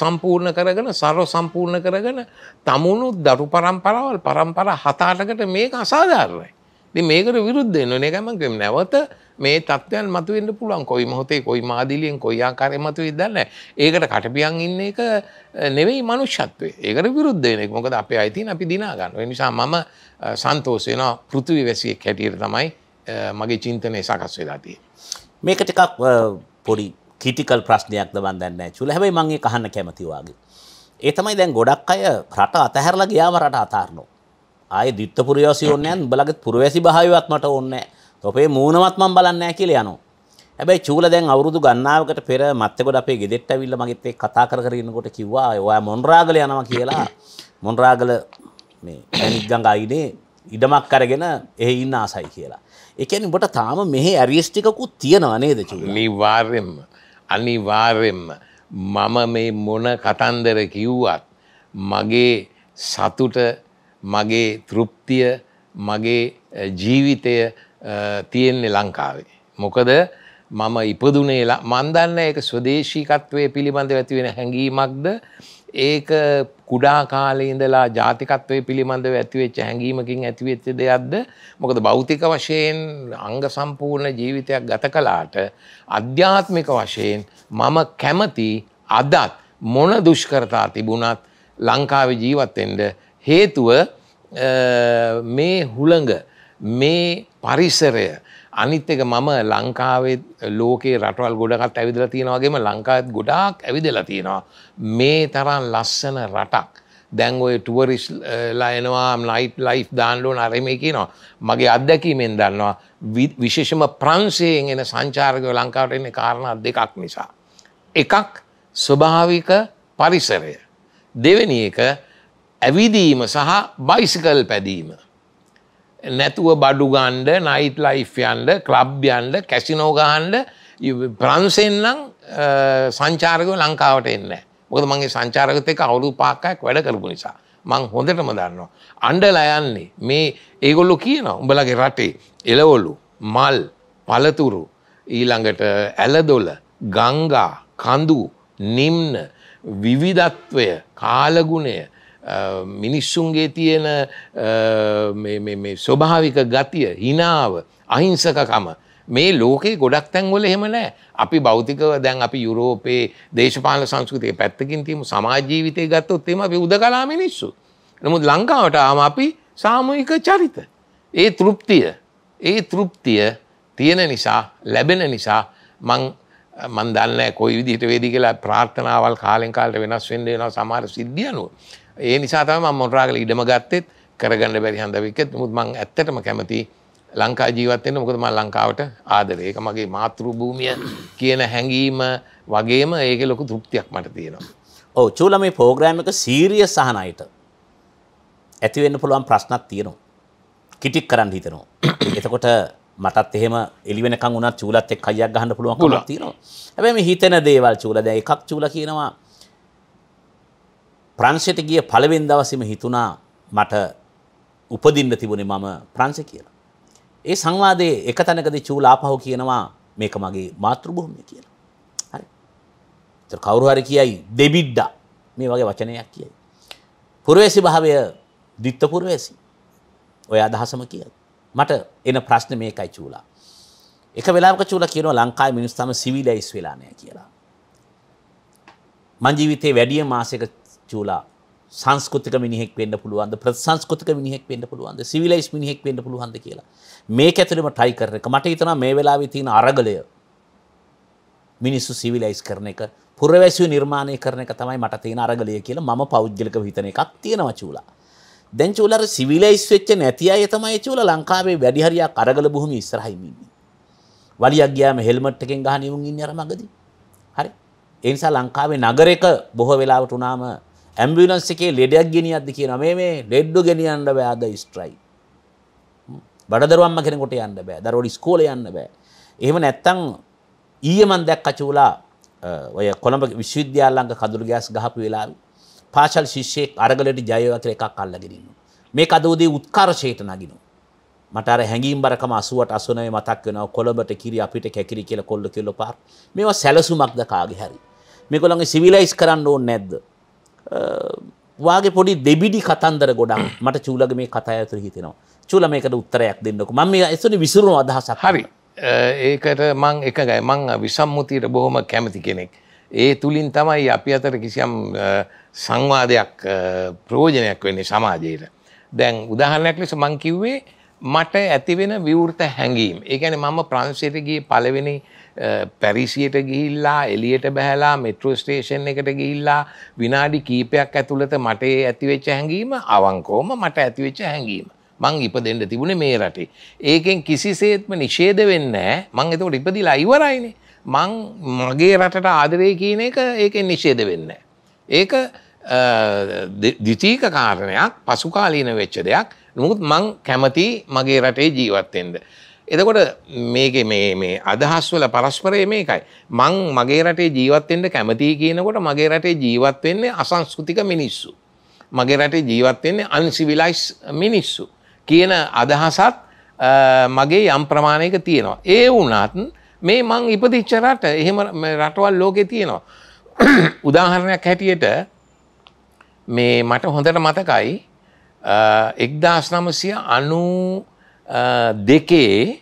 සම්පූර්ණ කරගෙන සරව සම්පූර්ණ කරගෙන තමුණු දරු පරම්පරවල් පරම්පර හතාටකට මේක අසාධාරණයි. ති මේකට විරුද්ධ න එකමක නැවත මේ තත්වයන් මතුවෙන්ට පුළුවන් කොයි මොහොතේ කොයි මාදිලියෙන් කොයියා කාරය මතු ඉදන්න ඒකට කටපියන් ඉන්න එක නෙවෙයි මනුෂ්‍යත්වේ ඒකට විරුද්ධයනෙක් මොකද අප අයිතින් අපි දිනාගන්න නිසා මම සන්තෝසයන පෘතිවි වැසිය කැටියට තමයි මගේ චින්තනය සකස් වෙලාතිය. මේක ටිකක් පොඩි කිටිකල් ප්‍රශ්නයක් දවන් දන්න චුල හැබයි මගේ කහන්න කැමතිවාගේ. ඒ තමයි දැන් ගොඩක් අය රට අතහැරලා ගියාව රට අතාරනවා. ආයේ දිත්ත පුරවැසි ඕනේ නැහැ. උඹලගේ පුරවැසි භාවයවත් මට ඕනේ නැහැ. ඔපේ මූණවත් මම බලන්නේ නැහැ කියලා යනවා. හැබැයි චූල දැන් අවුරුදු ගණනාවකට පෙර මත්තෙකොට අපේ ගෙදෙට්ට ඇවිල්ලා මගෙත් එක්ක කතා කර කර ඉන්නකොට කිව්වා ඔයා මොන්රාගල යනවා කියලා මොන්රාගල මේ මැනික් ගඟ අයිනේ ඉඩමක් අරගෙන එහි ඉන්න ආසයි කියලා. ඒ කියන්නේ ඔබට තාම මෙහි ඇරියස් ටිකකුත් තියනවා නේද චූල? අනිවාර්යෙන්ම අනිවාර්යෙන්ම මම මේ මොන කතන්දර කිව්වත් මගේ සතුට මගේ තෘප්තිය මගේ ජීවිතය තියෙන්නේ ලංකාවේ. මොකද මම ඉපදුනේලා මන්දන්න ඒක ස්වදේශීකත්වය පිළිබඳ ඇතිවෙන හැඟීමක්ද ඒක කුඩා කාලඉඳලා ජාතිකත්වය පිළිබඳව ඇතිවෙච්ච හැඟීමකින් ඇතිවෙච්ච දෙයක්ද මොකද භෞතික වශයෙන් අංග සම්පූර්ණ ජීවිතයක් ගත කලාට අධ්‍යාත්මික වශයෙන් මම කැමති අදත් මොන දුෂ්කරතා තිබුණත් ලංකාවේ ජීවත්තෙන්ට හේතුව මේ හුළඟ මේ පරිසරය අනිත්ක මම ලංකාවේ ලෝකේ රටවල් ගොඩකත් ඇවිදල තියෙනවාගේම ලංකාත් ගොඩාක් ඇවිදලා තියෙනවා මේ තරන් ලස්සන රටක් දැන් ඔය ටුවරිස් ලයනවා ලයිට් ලයි් දාන්ලෝන අරමේ කියනවා මගේ අත්දැකීමෙන් දන්නවා විශේෂම ප්‍රංශයෙන් එන සංචාර්කය ලංකාවට එන්නේ කාරණ දෙකක් නිසා. එකක් ස්වභාවික පරිසරය. දෙවැනි එක ඇවිදීම සහ බයිසිකල් පැදීම. නැතුව බඩුගණ්ඩ නයිට් ලයිෆ්යන්ඩ ක්ලබ්යන්ඩ කැසිනෝගහන්ඩ ප්‍රන්සෙන්නම් සංචාරකව ලංකාවට එන්න මොකද මගේ සංචාරකතක අවුරු පාක්කයක් වැඩ කරපු නිසා. මං හොඳටම දන්නවා. අන්ඩල යන්නේ මේ ඒගොල්ලො කියන උඹලගේ රටේ එලවොලු මල් පලතුරු ඊළඟට ඇලදොල ගංගා කඳු නිම්න විවිධත්වය කාලගුණය මිනිස්සුන්ගේ තියෙන ස්වභාවික ගතිය හිනාව අහිංසකකම මේ ලෝකේ ගොඩක් තැන්වල එහෙම නෑ අපි බෞතිකව දැන් අපි යුරෝපයේ දේශපාල සංස්කෘතිය පැත්තකින් තිීම සමාජීවිතය ගත්තොත් එම අපි උදගලා මිනිස්සු. නමුත් ලංකාවට ආම අපි සාමූහික චරිත. ඒ තෘප්තිය ඒ තෘප්තිය තියෙන නිසා ලැබෙන නිසා මං මන් දන්න කොයි විදිහට වේදි කියලා ප්‍රාර්ථනාවල් කාලෙන් කාලට වෙනස් වෙන්න වෙනවා සමහර සිද්ධියනුව. ඒ නිසා තම මොරාගල ඉඩම ගත්තෙත් කරගන්න බැරි හඳ විකෙත් මුත් මං ඇත්තටම කැමති ලංකා ජීවත්වෙන මොකද ම ලංකාවට ආදරේ ඒක මගේ මාතෘ භූමිය කියන හැඟීම වගේම ඒක ලොකු තෘප්තියක් මට තියෙනවා. ඔව් චූල මේ පෝග්‍රෑම් එක සීරියස් අහන අයට ඇතිවෙන්න පුළුවන් ප්‍රශ්නක් තියෙනවා. කිටික් කරන්න හිතනවා. එතකොට මටත් එහෙම එලිවෙනකන් උනත් චූලත් එක්ක අයියක් ගහන්න පුළුවන් කමක් තියෙනවා. හැබැයි මේ හිතෙන දේවල් චූල දැන් එකක් චූල කියනවා ප්‍රංශයට ගිය පළවෙනි දවසේම හිතුණා මට උපදින්න තිබුණේ මම ප්‍රංශේ කියලා. ඒ සංවාදයේ එක තැනකදී චූලාපහව කියනවා මේක මගේ මාතෘභූමිය කියලා. හරි. ඒතර කවුරු හරි කියයි දෙබිඩ්ඩා මේ වගේ වචනයක් කියයි. පුරවැසි භාවය දිත්ත පුරවැසි. ඔය අදහසම කියයි. මට එන ප්‍රශ්නේ මේකයි චූලා. එක වෙලාවක චූලා කියනවා ලංකාවේ මිනිස්සු තම සිවිලයිස් වෙලා නැහැ කියලා. මං ජීවිතේ වැඩිම මාසයක චූලා සංස්කෘතික මිනිහෙක් වෙන්න පුළුවන්ද ප්‍රසංස්කෘතික මිනිහෙක් වෙන්න පුළුවන්ද සිවිලයිස් මිනිහෙක් වෙන්න පුළුවන්ද කියලා මේක ඇතුළෙම ට්‍රයි කරන එක මට හිතනවා මේ වෙලාවේ තියෙන අරගලය මිනිස්සු සිවිලයිස් කරන එක පුරවැසියු නිර්මාණය කරන එක තමයි මට තියෙන අරගලය කියලා මම පෞද්ගලිකව හිතන එකක් තියෙනවා චූලා දැන් චූලා සිවිලයිස් වෙච්ච නැති අය තමයි චූලා ලංකාවේ වැඩි හරියක් අරගල භූමිය ඉස්සරහින් ඉන්නේ වලියක් ගියාම හෙල්මට් එකෙන් ගහන ඉවුන් ඉන්නේ අර මගදී හරි ඒ නිසා ලංකාවේ නගරයක බොහෝ වෙලාවට උනාම ඇම්බිලන්ස් එකේ ලෙඩයක් ගෙනියද්දි කියනවා මේ මේ ලෙඩ්ඩු ගෙනියන්න බෑ අද ස්ට්‍රයික්. බඩදරුවම්ම කෙනෙකුට යන්න බෑ. දරුවෝ ඉස්කෝලේ යන්න බෑ. එහෙම නැත්තම් ඊයේ මන් දැක්ක චූලා ඔය කොළඹ විශ්වවිද්‍යාල ළඟ කඳුළු ගෑස් ගහපු වෙලාවේ පාසල් ශිෂ්‍යෙක් අරගලට ජයව අතර එකක් අල්ලගෙන ඉන්නවා. මේ අද උදේ උත්කර්ෂයට නගිනවා. මට අර හැඟීම් බරකම 80ට 89 මතක් වෙනවා කොළඹට කිරි අපිට කැකිරි කියලා කොල්ල කෙල්ල පාර. මේවා සැලසුමක්ද කාගේ හරි. මේගොල්ලන්ගේ සිවිලයිස් කරන්න ඕනේ නැද්ද? වගේ පොඩි දෙබිඩි කතන්දර ගොඩක් මට චූලග මේ කතා ඇතුර හිතෙනවා චූල මේකට උත්තරයක් දෙන්නක ම මේ එසනි විසරුණු අදහසක් හරි ඒකට මං එකගයි මං විසම්මුතියට බොහොම කැමති කෙනෙක්. ඒ තුළින් තමයි අපි අතර කිසියම් සංවාදයක් ප්‍රෝජනයක් වෙන්නේ සමාජයට. දැන් උදාහරණයක් ලෙස මංකිව්වේ මට ඇතිවෙන විවෘත හැඟීම්. ඒකැන මම ප්‍රංශයට ගිය පලවෙනි පැරිසියට ගිහිල්ලා එලියට බැහලා මෙට්‍රෝ ස්ටේෂන් එකට ගිහිල්ලා විනාඩි කීපයක් ඇතුළත මට ඇතිවෙච්ච හැඟීම අවංකෝම මට ඇතිවෙච්ච හැඟීම. මං ඉප දෙන්න තිබුණ මේ රටේ. ඒකෙන් කිසිසේත්ම නිශේද වෙන්න මං එතකට ඉපදිලා අයිවරයිනේ. මං මගේ රටට ආදරය කියන එක ඒකෙන් නිශේද වෙන්න. ඒක දිතීක කාරණයක් පසුකාලීන වෙච්ච දෙයක් නොමුත් මං කැමති මගේ රටේ ජීවත්තෙන්ද. එතකොට මේක මේ අදහස් වල පරස්පරය මේකයි. මං මගේ රටේ ජීවත්වෙන්න කැමතියි කියනකොට මගේ රටේ ජීවත් වෙන්නේ අසංස්කෘතික මිනිස්සු. මගේ රටේ ජීවත් වෙන්නේ අන්සිවිලයිස් මිනිස්සු කියන අදහසත් මගේ යම් ප්‍රමාණයක තියෙනවා. ඒ වුණත් මේ මං ඉපදිච්ච රට එහෙම රටවල් ලෝකේ තියෙනවා. උදාහරණයක් හැටියට මේ මට හොඳට මතකයි එක්දාස් නමසිය අනූ දෙකේ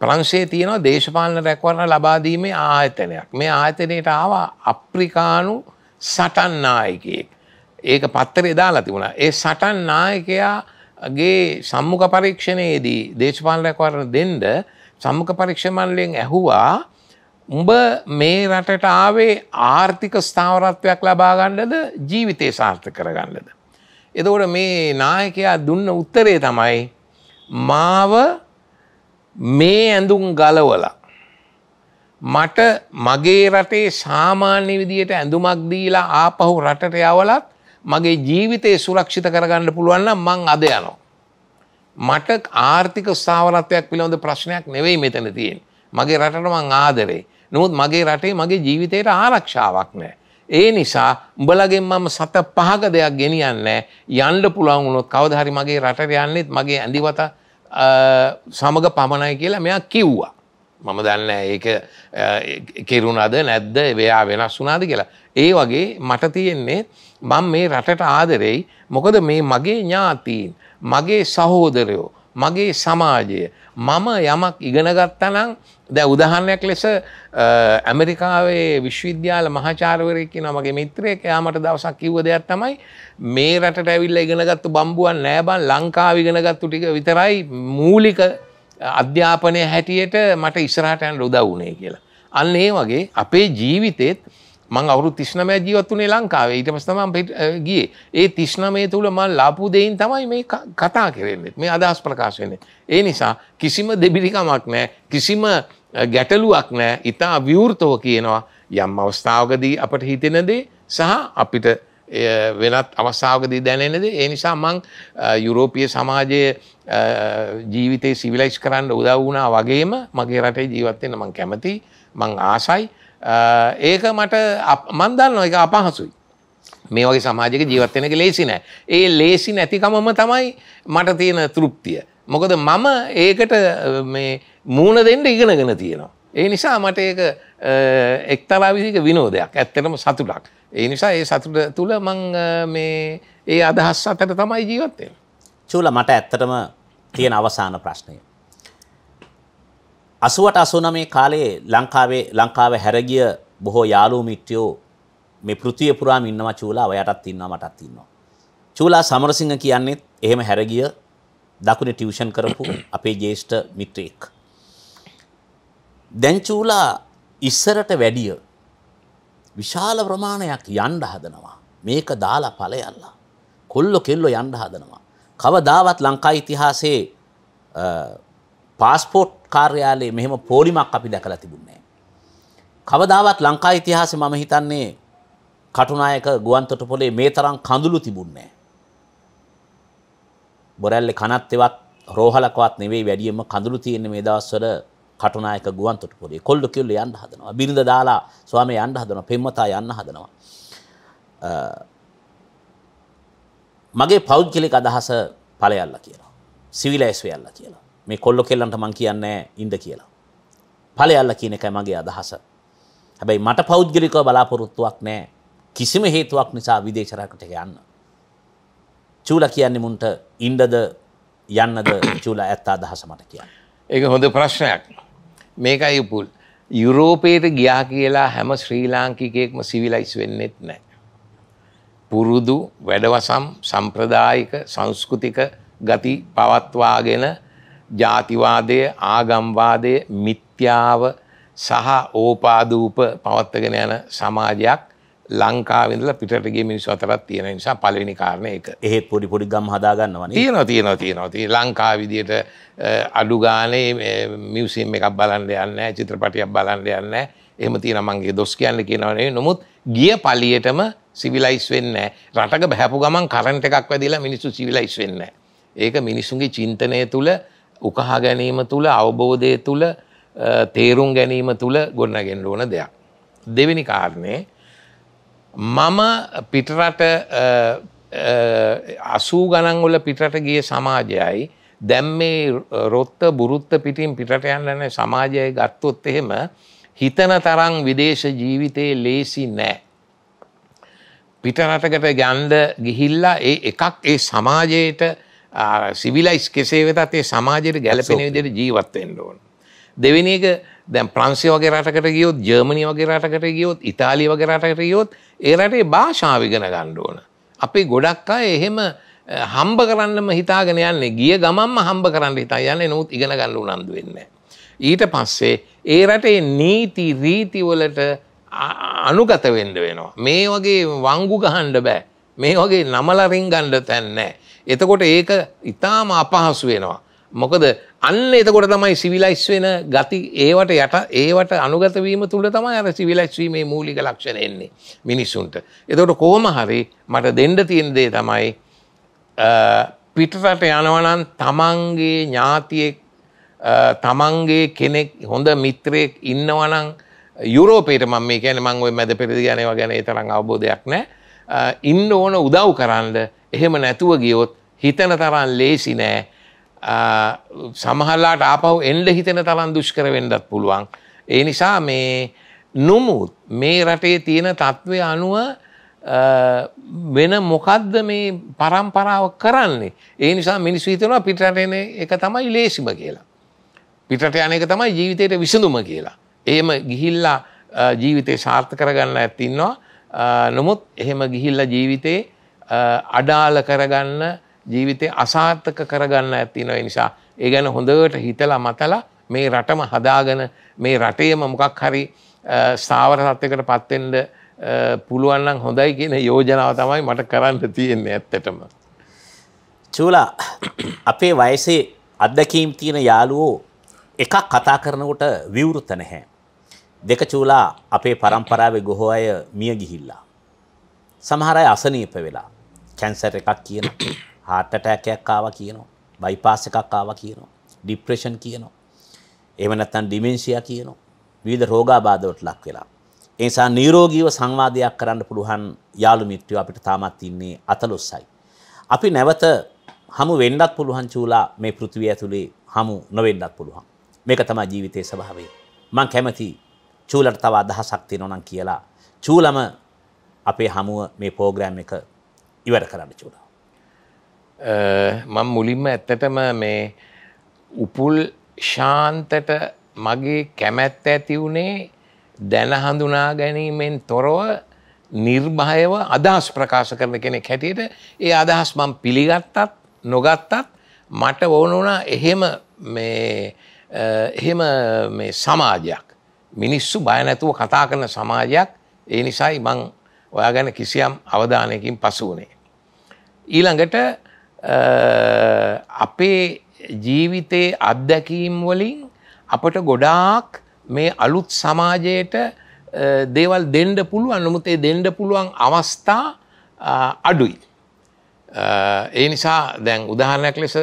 ප්‍රංශයේ තියෙනවා දේශපාලන රැකවරණ ලබාදීමේ ආයතනයක්. මේ ආයතනයට ආව අප්‍රිකානු සටන් නායකයෙක්. ඒක පත්තරේ දාලා තිබුණා. ඒ සටන් නායකයාගේ සම්මුඛ පරීක්ෂණයේදී දේශපාලන රැකවරණ දෙන්න සම්මුඛ පරීක්ෂණ මණ්ඩලයෙන් ඇහුවා උඹ මේ රටට ආවේ ආර්ථික ස්ථාවරත්වයක් ලබා ගන්නද ජීවිතේ සාර්ථක කරගන්නද? එතකොට මේ නායකයා දුන්න උත්තරේ තමයි මාව මේ ඇඳුම් ගලවලා. මට මගේ රටේ සාමාන්‍ය විදියට ඇඳුමක් දීලා ආපහු රටට යවලත් මගේ ජීවිතය සුරක්ෂිත කරගන්න පුළුවන්න මං අද යනෝ. මට ආර්ථික ස්ථාවරත්වයක් පිළොඳ ප්‍රශ්නයක් නෙවෙයි මෙතන තියෙන්. මගේ රටට මං ආදරේ. නොමුත් මගේ රටේ මගේ ජීවිතයට ආරක්ෂාවක් නෑ. ඒ නිසා උඹලගෙන් මම සත පහක දෙයක් ගෙනියන්නේ යන්න පුළුවන් වුණොත් කවදාහරි මගේ රටට යන්නෙත් මගේ ඇඳිවත සමග පමණයි කියලා මෙයා කිව්වා. මම දන්න ඒ කෙරුණද නැද්ද එවයා වෙනස් වුනාද කියලා. ඒ වගේ මට තියෙන්නේ මං මේ රටට ආදරෙයි මොකද මේ මගේ ඥාතීන් මගේ සහෝදරයෝ මගේ සමාජය මම යමක් ඉගෙනගත්තනම් දැ උදහරණයක් ලෙස ඇමරිකාවේ විශ්වවිද්‍යාල මහාචාරවරයකි නමගේ මිත්‍රයක යාමට දවසක් කිව්ව දෙයක් තමයි මේ රට ඇවිල්ල ඉගෙනගත්තු බම්බුවන් නෑබන් ලංකාවිගෙනගත්තු ටික විතරයි මූලික අධ්‍යාපනය හැටියට මට ඉස්රාටයන් රොදවුනේ කියලා. අන්න ඒ වගේ අපේ ජීවිතෙත් මං අවුරු තිශ්නමය ජීවත්තුනේ ලංකාවේ ඊට පස්තමම් ගිය ඒ තිශ්නමය තුළ මල් ලාපු දෙයින් තමයි මේ කතා කරෙන්නෙත් මේ අදහස් ප්‍රකාශවෙන්නේ. ඒ නිසා කිසිම දෙබිරිකමක් නෑ කිසිම ගැටලුවක් නෑ ඉතා විවෘතව කියනවා යම් අවස්ථාවකදී අපට හිතෙනදේ සහ අපිට වෙනත් අවස්සාාවකදී දැනෙනද ඒ නිසා මං යුරෝපිය සමාජය ජීවිතය සිවිලයිස් කරන්න උදව වුණා වගේම මගේ රටේ ජීවත්වෙන මං කැමති මං ආසයි ඒක මට මන්දන්න එක අපහසුයි මේ වගේ සමාජක ජීවත්වෙනක ලේසි නෑ ඒ ලේසි නැතිකමම තමයි මට තියෙන තෘප්තිය මොකද මම ඒකට මේ මූුණ දෙන්න ඉගෙනගෙන තියෙනවා. ඒ නිසා මට ඒක එක්තරාවිසික විනෝදයක් ඇත්තටම සතුටක්. ඒ නිසා ඒ සතුට තුළ මං මේ ඒ අදහස් අතට තමයි ජීවත්තය. චූල මට ඇත්තටම තියෙන අවසාන ප්‍රශ්නය. අසුවට අසුනමේ කාලේ ලංකාවේ ලංකාව හැරගිය බොහෝ යාලූ මිට්‍යයෝ මේ පෘතිය පුරාම ඉන්නවා චූලා ඔයටත් ඉන්නවා මටත් ඉන්නවා. චූලා සමරසිංහ කියන්නේත් එහෙම හැරගිය දකුණ ටියවෂන් කරපු අපේ ජේෂ්ඨ මිත්‍රයෙක්. දැන් චූලා ඉස්සරට වැඩිය විශාල ප්‍රමාණයක් යන්න හදනවා. මේක දාලා ඵලයල්ලා. කොල්ලො කෙල්ලො යන්න හදනවා. කවදාවත් ලංකා ඉතිහාසයේ පාස්පෝට් කාර්යාලයේ මෙහෙම පෝලිමක් අපි දැකලා තිබුණේ කවදාවත් ලංකා ඉතිහාසෙ මම හිතන්නේ කටුනායක ගුවන්තොටුපොලේ මේ තරම් කඳුළු තිබුණේ බොරැල්ලේ කනත් එවත් රෝහලකවත් නෙවෙයි වැඩියෙන්ම කඳුළු තියෙන මේ දවස්වල කටුනායක ගුවන්තොටපුරේ කොල්ල කෙල්ල යන්න හදනවා බිරිඳ දාලා ස්වාමී යන්න හදනවා පෙම්වතා යන්න හදනවා මගේ පෞද්ගලික අදහස ඵලයල්ල කියලා සිවිලයිස් වෙයල්ල කියලා මේ කොල්ල කෙල්ලන්ට මං කියන්නේ ඉඳ කියලා ඵලයල්ල කියන එකයි මගේ අදහස හැබැයි මට පෞද්ගලිකව බලාපොරොත්තුවක් නැහැ කිසිම හේතුවක් නිසා විදේශ රටකට යන්න චූල කියන්නේ මුන්ට ඉන්නද යන්නද චූල ඇත්ත අදහස මට කියන්නේ. ඒක හොඳ ප්‍රශ්නයක්. මේකයි උපුල් යුරෝපයට ගියා කියලා හැම ශ්‍රී ලාංකිකයෙක්ම සිවිලයිස් වෙන්නෙත් නෑ. පුරුදු වැඩවසම් සම්ප්‍රදායික සංස්කෘතික ගති පවත්වාගෙන ජාතිවාදය ආගම්වාදය මිත්‍යාව සහ ඕපාදූප පවත්වගෙන යන සමාජයක් ලංකාවේ ඉඳලා පිටරට ගිය මිනිස්සු අතරත් තියෙන නිසා පළවෙනි කාරණේ ඒක. එහෙත් පොඩි පොඩි ගම් හදා ගන්නවනේ. තියෙනවා තියෙනවා තියෙනවා. තියෙන ලංකාව විදියට අඩු ගානේ මියුසියම් එකක් බලන්න යන්නේ නැහැ, චිත්‍රපටියක් බලන්න යන්නේ නැහැ. එහෙම තියෙනවා මං ඒ දොස් කියන්නේ කියනවා නෙවෙයි. නමුත් ගිය පළියටම සිවිලයිස් වෙන්නේ නැහැ. රටක බහැපු ගමන් කරන්ට් එකක් වැදිලා මිනිස්සු සිවිලයිස් වෙන්නේ ඒක මිනිසුන්ගේ චින්තනය තුල උකහා ගැනීම තුල අවබෝධය තුල තේරුම් ගැනීම තුල ගොඩනගෙන්න ඕන දෙයක්. දෙවෙනි කාරණේ මම පිටරට අසූ ගණන්ගොල පිටට ගිය සමාජයයි දැම් මේ රොත්ත බුරුත්ත පිටින් පිටට යන්නන සමාජය ගත්තොත් එහෙම හිතන තරං විදේශ ජීවිතයේ ලේසි නෑ. පිටරටකට ගැන්ඩ ගිහිල්ලා ඒ එකක් ඒ සමාජයට සිවිලයිස් කෙසේ වෙතත් ඒ සමාජයට ගැලපෙන විදිර ජීවත්තෙන්ට ඕන. දෙවෙනි එක දැන් ප්‍රන්සිය වගේ රටකට ගියොත් ජර්මනි වගේ රටකට ගියොත් ඉතාලි වගේ රටකට ගියොත් ඒ රටේ භාෂාව ඉගෙන ගන්න ඕන. අපි ගොඩක් අය එහෙම හම්බ කරන්නම හිතාගෙන යන්නේ ගිය ගමන්ම හම්බ කරන්න හිතා යන්නේ නමුත් ඉගෙන ගන්න උනන්දු වෙන්නේ ඊට පස්සේ ඒ රටේ නීති රීති වලට අනුගත වෙන්න වෙනවා. මේ වගේ වංගු ගහන්න බෑ. මේ වගේ නමලරින් ගණ්ඩ තැන්නෑ. එතකොට ඒක ඉතාම අපහසු වෙනවා. මොකද අන්න එතකොට තමයි සිවිලයිස් වෙන ගති ඒවට යට ඒවට අනුගතවීම තුළ තමයි අර සිවිලයිස්වීමේ මූලික ලක්ෂණ එන්නේ මිනිස්සුන්ට. එතකොට කොහොම හරි මට දෙන්න තියෙන දේ තමයි පිටරට යනවනම් තමන්ගේ ඥාතියෙක් තමන්ගේ කෙනෙක් හොඳ මිත්‍රයෙක් ඉන්නවනම් යුරෝපේට මම මේ කියන්නේ මම ওই මැද පෙරදි යනවා ගැන ඒ තරම් අවබෝධයක් නැහැ. ඉන්න ඕන උදව් කරන්න එහෙම නැතුව ගියොත් හිතන තරම් ලේසි නෑ සමහල්ලාට ආපහු එන්ඩ හිතෙන තරන් දුෂ්කර වෙන්ඩත් පුළුවන්. ඒ නිසා මේ නොමුත් මේ රටේ තියෙන තත්ත්වය අනුව වෙන මොකක්ද මේ පරම්පරාව කරන්නේ. ඒ නිසා මිනිස් විතනවා පිටරටන එක තමයි ලේසිම කියලා. පිටට යන එක තමයි ජීවිතයට විසඳුම කියලා. එහෙම ගිහිල්ලා ජීවිතය සාර්ථ කරගන්න ඇත්තින්නවා. නොමුත් එහෙම ගිහිල්ල ජීවිතේ අඩාල කරගන්න ජීවිතය අසාර්ථක කරගන්න ඇතිනව නිසා ඒ ගැන හොඳට හිතලා මතලා මේ රටම හදාගෙන මේ රටේම මොකක් හරි ස්ථාවර සත්වකට පත්වෙන්ඩ පුළුවන්නම් හොඳයි කියන යෝජනාව තමයි මට කරන්න තියෙන්නේ ඇත්තටම. චූලා අපේ වයසේ අත්දැකීම් තියෙන යාළුවෝ එකක් කතා කරනකොට විවෘත නැහැ. දෙක චූලා අපේ පරම්පරාවේ ගොහෝ අය මිය ගිහිල්ලා. සමහර අය අසනීප වෙලා කැන්සර් එකක් කියන heart attack එකක් ආවා කියනවා. bypass එකක් ආවා කියනවා. depression කියනවා. එහෙම නැත්නම් dementia කියනවා. විවිධ රෝගාබාධවලට ලක් වෙලා. ඒ නිසා නිරෝගීව සංවාදයක් කරන්න පුළුවන් යාළු මිත්‍රයෝ අපිට තාමත් ඉන්නේ 14යි. අපි නැවත හමු වෙන්නත් පුළුවන් චූලා මේ පෘථිවිය ඇතුලේ හමු නොවෙන්නත් පුළුවන්. මේක තමයි ජීවිතයේ ස්වභාවය. මම කැමති චූලට තව අදහසක් තියෙනවා නම් කියලා. චූලම අපේ හමුව මේ ප්‍රෝග්‍රෑම් එක ඉවර කරන්න චූලා. මං මුලින්ම ඇත්තටම මේ උපුල් ශාන්තට මගේ කැමැත්ත ඇති වුණේ දැන හඳුනා ගැනීමෙන් තොරව නිර්භයව අදහස් ප්‍රකාශ කරන කෙනෙක් හැටියට ඒ අදහස් මං පිළිගත්තත් නොගත්තත් මට ඕනුනා එහෙම එහෙම සමාජයක් මිනිස්සු බයනැතුව කතා කරන සමාජයක් ඒ නිසායි මං ඔයා ගැන කිසියම් අවධානයකින් පසු වනේ. ඊළඟට අපේ ජීවිතයේ අත්දැකීම් වලින් අපට ගොඩාක් මේ අලුත් සමාජයට දේවල් දෙන්ඩ පුළුවන් නොමුතේ දෙන්ඩ පුළුවන් අවස්ථා අඩුයි. ඒ නිසා දැන් උදාහරණයක් ලෙස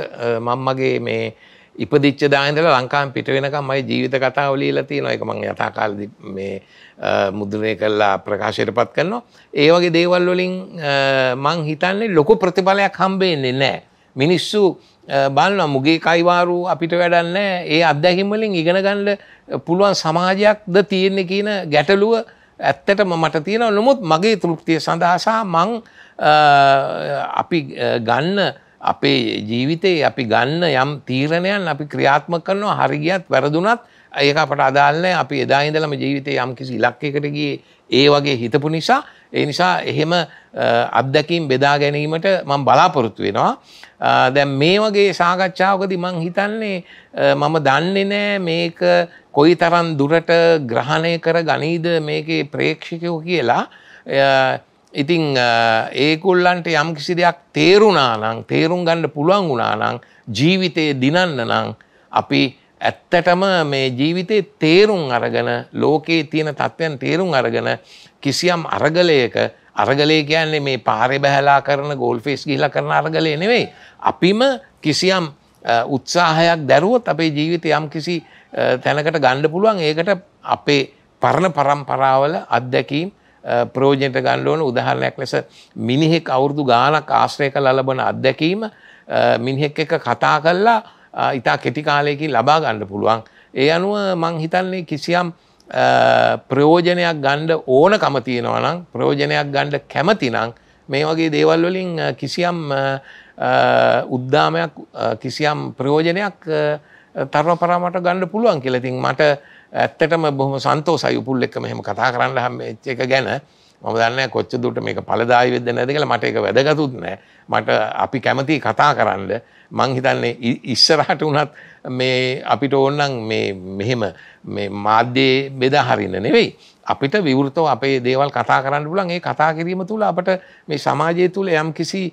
මංමගේ මේ ඉපදිච්ච දායන්දල ලංකාම් පිට වෙනකම් මයි ජීවිත කතාවලීලා තියෙනවා එක මං යථකාලද මේ මුද්‍රණය කල්ලා ප්‍රකාශයටපත් කරනවා. ඒ වගේ දේවල් වලින් මං හිතන්නේ ලොකු ප්‍රතිඵලයක් හම්බෙන්නේ නැහැ. මිනිස්සු බලනවා මුගේ කයිවාරු අපිට වැඩන්නේ ඒ අත්දැකීම් වලින් ඉගෙන ගන්න පුළුවන් සමාජයක්ද තියෙන්නේ කියන ගැටලුව ඇත්තටම මට තියෙනවා. නමුත් මගේ තෘප්තිය සඳහා සහ මං අපි ගන්න අපේ ජීවිතේ අපි ගන්න යම් තීරණයන් අපි ක්‍රියාත්මක කරනවා හරි ගියත් වැරදුනත් ඒ අපට අදාල්නෑ අපි එදා ඉඳලම ජීවිතය යම් කිසි ඉලක්කයකට ගිය ඒ වගේ හිතපු නිසා ඒ නිසා එහෙම අත්දැකීම් බෙදා ගැනීමට මං බලාපොරොත්තු වෙනවා දැන් මේ වගේ සාකච්ඡාවකදී මං හිතන්නේ මම දන්නේ නෑ මේක කොයි තරම් දුරට ග්‍රහණය කර ගනීද මේකේ ප්‍රේක්ෂකයෝ කියලා ඉතිං ඒකුල්ලන්ට යම් කිසි දෙයක් තේරුණා නම් තේරුම් ගන්න පුළුවන් වුණා නම් ජීවිතයේ දිනන්න නම් අපි ඇත්තටම මේ ජීවිතේ තේරුම් අරගෙන ලෝකයේ තියෙන තත්ත්වයන් තේරුම් අරගෙන කිසියම් අරගලයක අරගලය කියන්නේ මේ පාරේ බැහැලා කරන ගෝල්ෆිස් ගිහිලා කරන අරගලය නෙවෙයි. අපිම කිසියම් උත්සාහයක් දැරුවොත් අපේ ජීවිතය යම් කිසි තැනකට ගණ්ඩ පුළුවන් ඒකට අපේ පරණ පරම්පරාවල අත්දැකීම් ප්‍රෝජෙන්ට ගණ්ඩෝන උදාහරණයක් ලෙස මිනිහෙක් අවුරුදු ගානක් ආශ්‍රය කළ ලබන අත්දැකීම මිනිහෙක් එක කතා කල්ලා ඉතා කෙටි කාලයකින් ලබා ගණ්ඩ පුළුවන්. ඒ අනුව මං හිතන්නේ කිසියම් ප්‍රයෝජනයක් ගණ්ඩ ඕන කමතියෙනවනම් ප්‍රයෝජනයක් ගණ්ඩ කැමතිනං මේ වගේ දේවල්වලින් කිසියම් උද්දාමයක් කිසියම් ප්‍රයෝජනයක් තරුණ පරාමට ගණ්ඩ පුළුවන් කියලතින් මට ඇත්තටම බොහම සන්තෝ සයුපුල් එක්ක මෙහෙම කතා කරන්න හම එක ගැන මම දන්න කොච්ච දුට මේක පලදායි වෙද නැද කියලා මට එක වැදගතුත් නෑ මට අපි කැමති කතා කරන්න මං හිතන්නේ ඉස්සරහට වනත් මේ අපිට ඕන්නම් මේ මෙහෙම මාධ්‍යයේ බෙදා හරින්න නෙවෙයි අපිට විවෘතව අපේ දේවල් කතා කරන්න පුලන් ඒ කතා කිරීම තුළ අපට මේ සමාජය තුළ යම් කිසි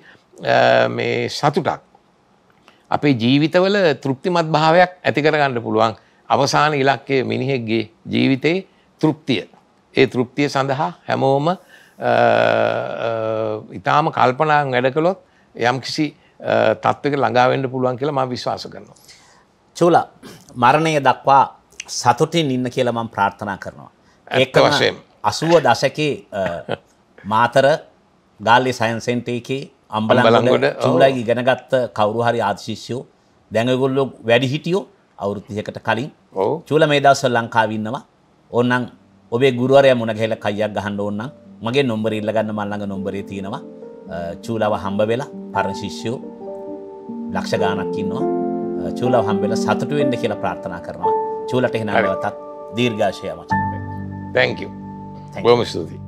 මේ සතුටක් අපේ ජීවිතවල තෘප්තිමත් භාවයක් ඇතිකරගන්න පුළුවන් අවසාන ඉලක්කය මිනිහෙක්ගේ ජීවිතයේ තෘප්තිය ඒ තෘප්තිය සඳහා හැමෝම ඉතාම කල්පනාන් වැඩ කළොත් යම් කිසි තත්ත්වක ළඟාවෙන්ඩ පුළුවන් කියලා ම විශ්වාස කරනවා. චූල මරණය දක්වා සතුටින් ඉන්න කියලා මම ප්‍රාර්ථනා කරනවා. ඒක වශයෙන් අසුව දශක මාතර ගාල්ලි සයන්සෙන්ටේකේ අම්බලගොඩ චූලයි ඉගෙනගත්ත කවරු හරි ආශිෂ්‍යෝ දැඟගොල්ලො වැඩිහිටියෝ අවුරුත්තියකට කලින් චූල මේ දවසල් ලංකාවන්නවා ඕන්නන් ඔබේ ගුරුවරයා මුණ ගැහිලා කයියක් ගහන්න ඕන නම් මගේ නම්බරේ ඉල්ල ගන්න මල් ළඟ නම්බරේ තියෙනවා. චූලව හම්බ වෙලා පරණ ශිෂ්‍යෝ ලක්ෂ ගාණක් ඉන්නවා. චූලව හම්බ වෙලා සතුටු වෙන්න කියලා ප්‍රාර්ථනා කරනවා. චූලට එහෙනම් නැවතත් දීර්ඝාෂය මචං. Thank you. බොහොම ස්තුතියි.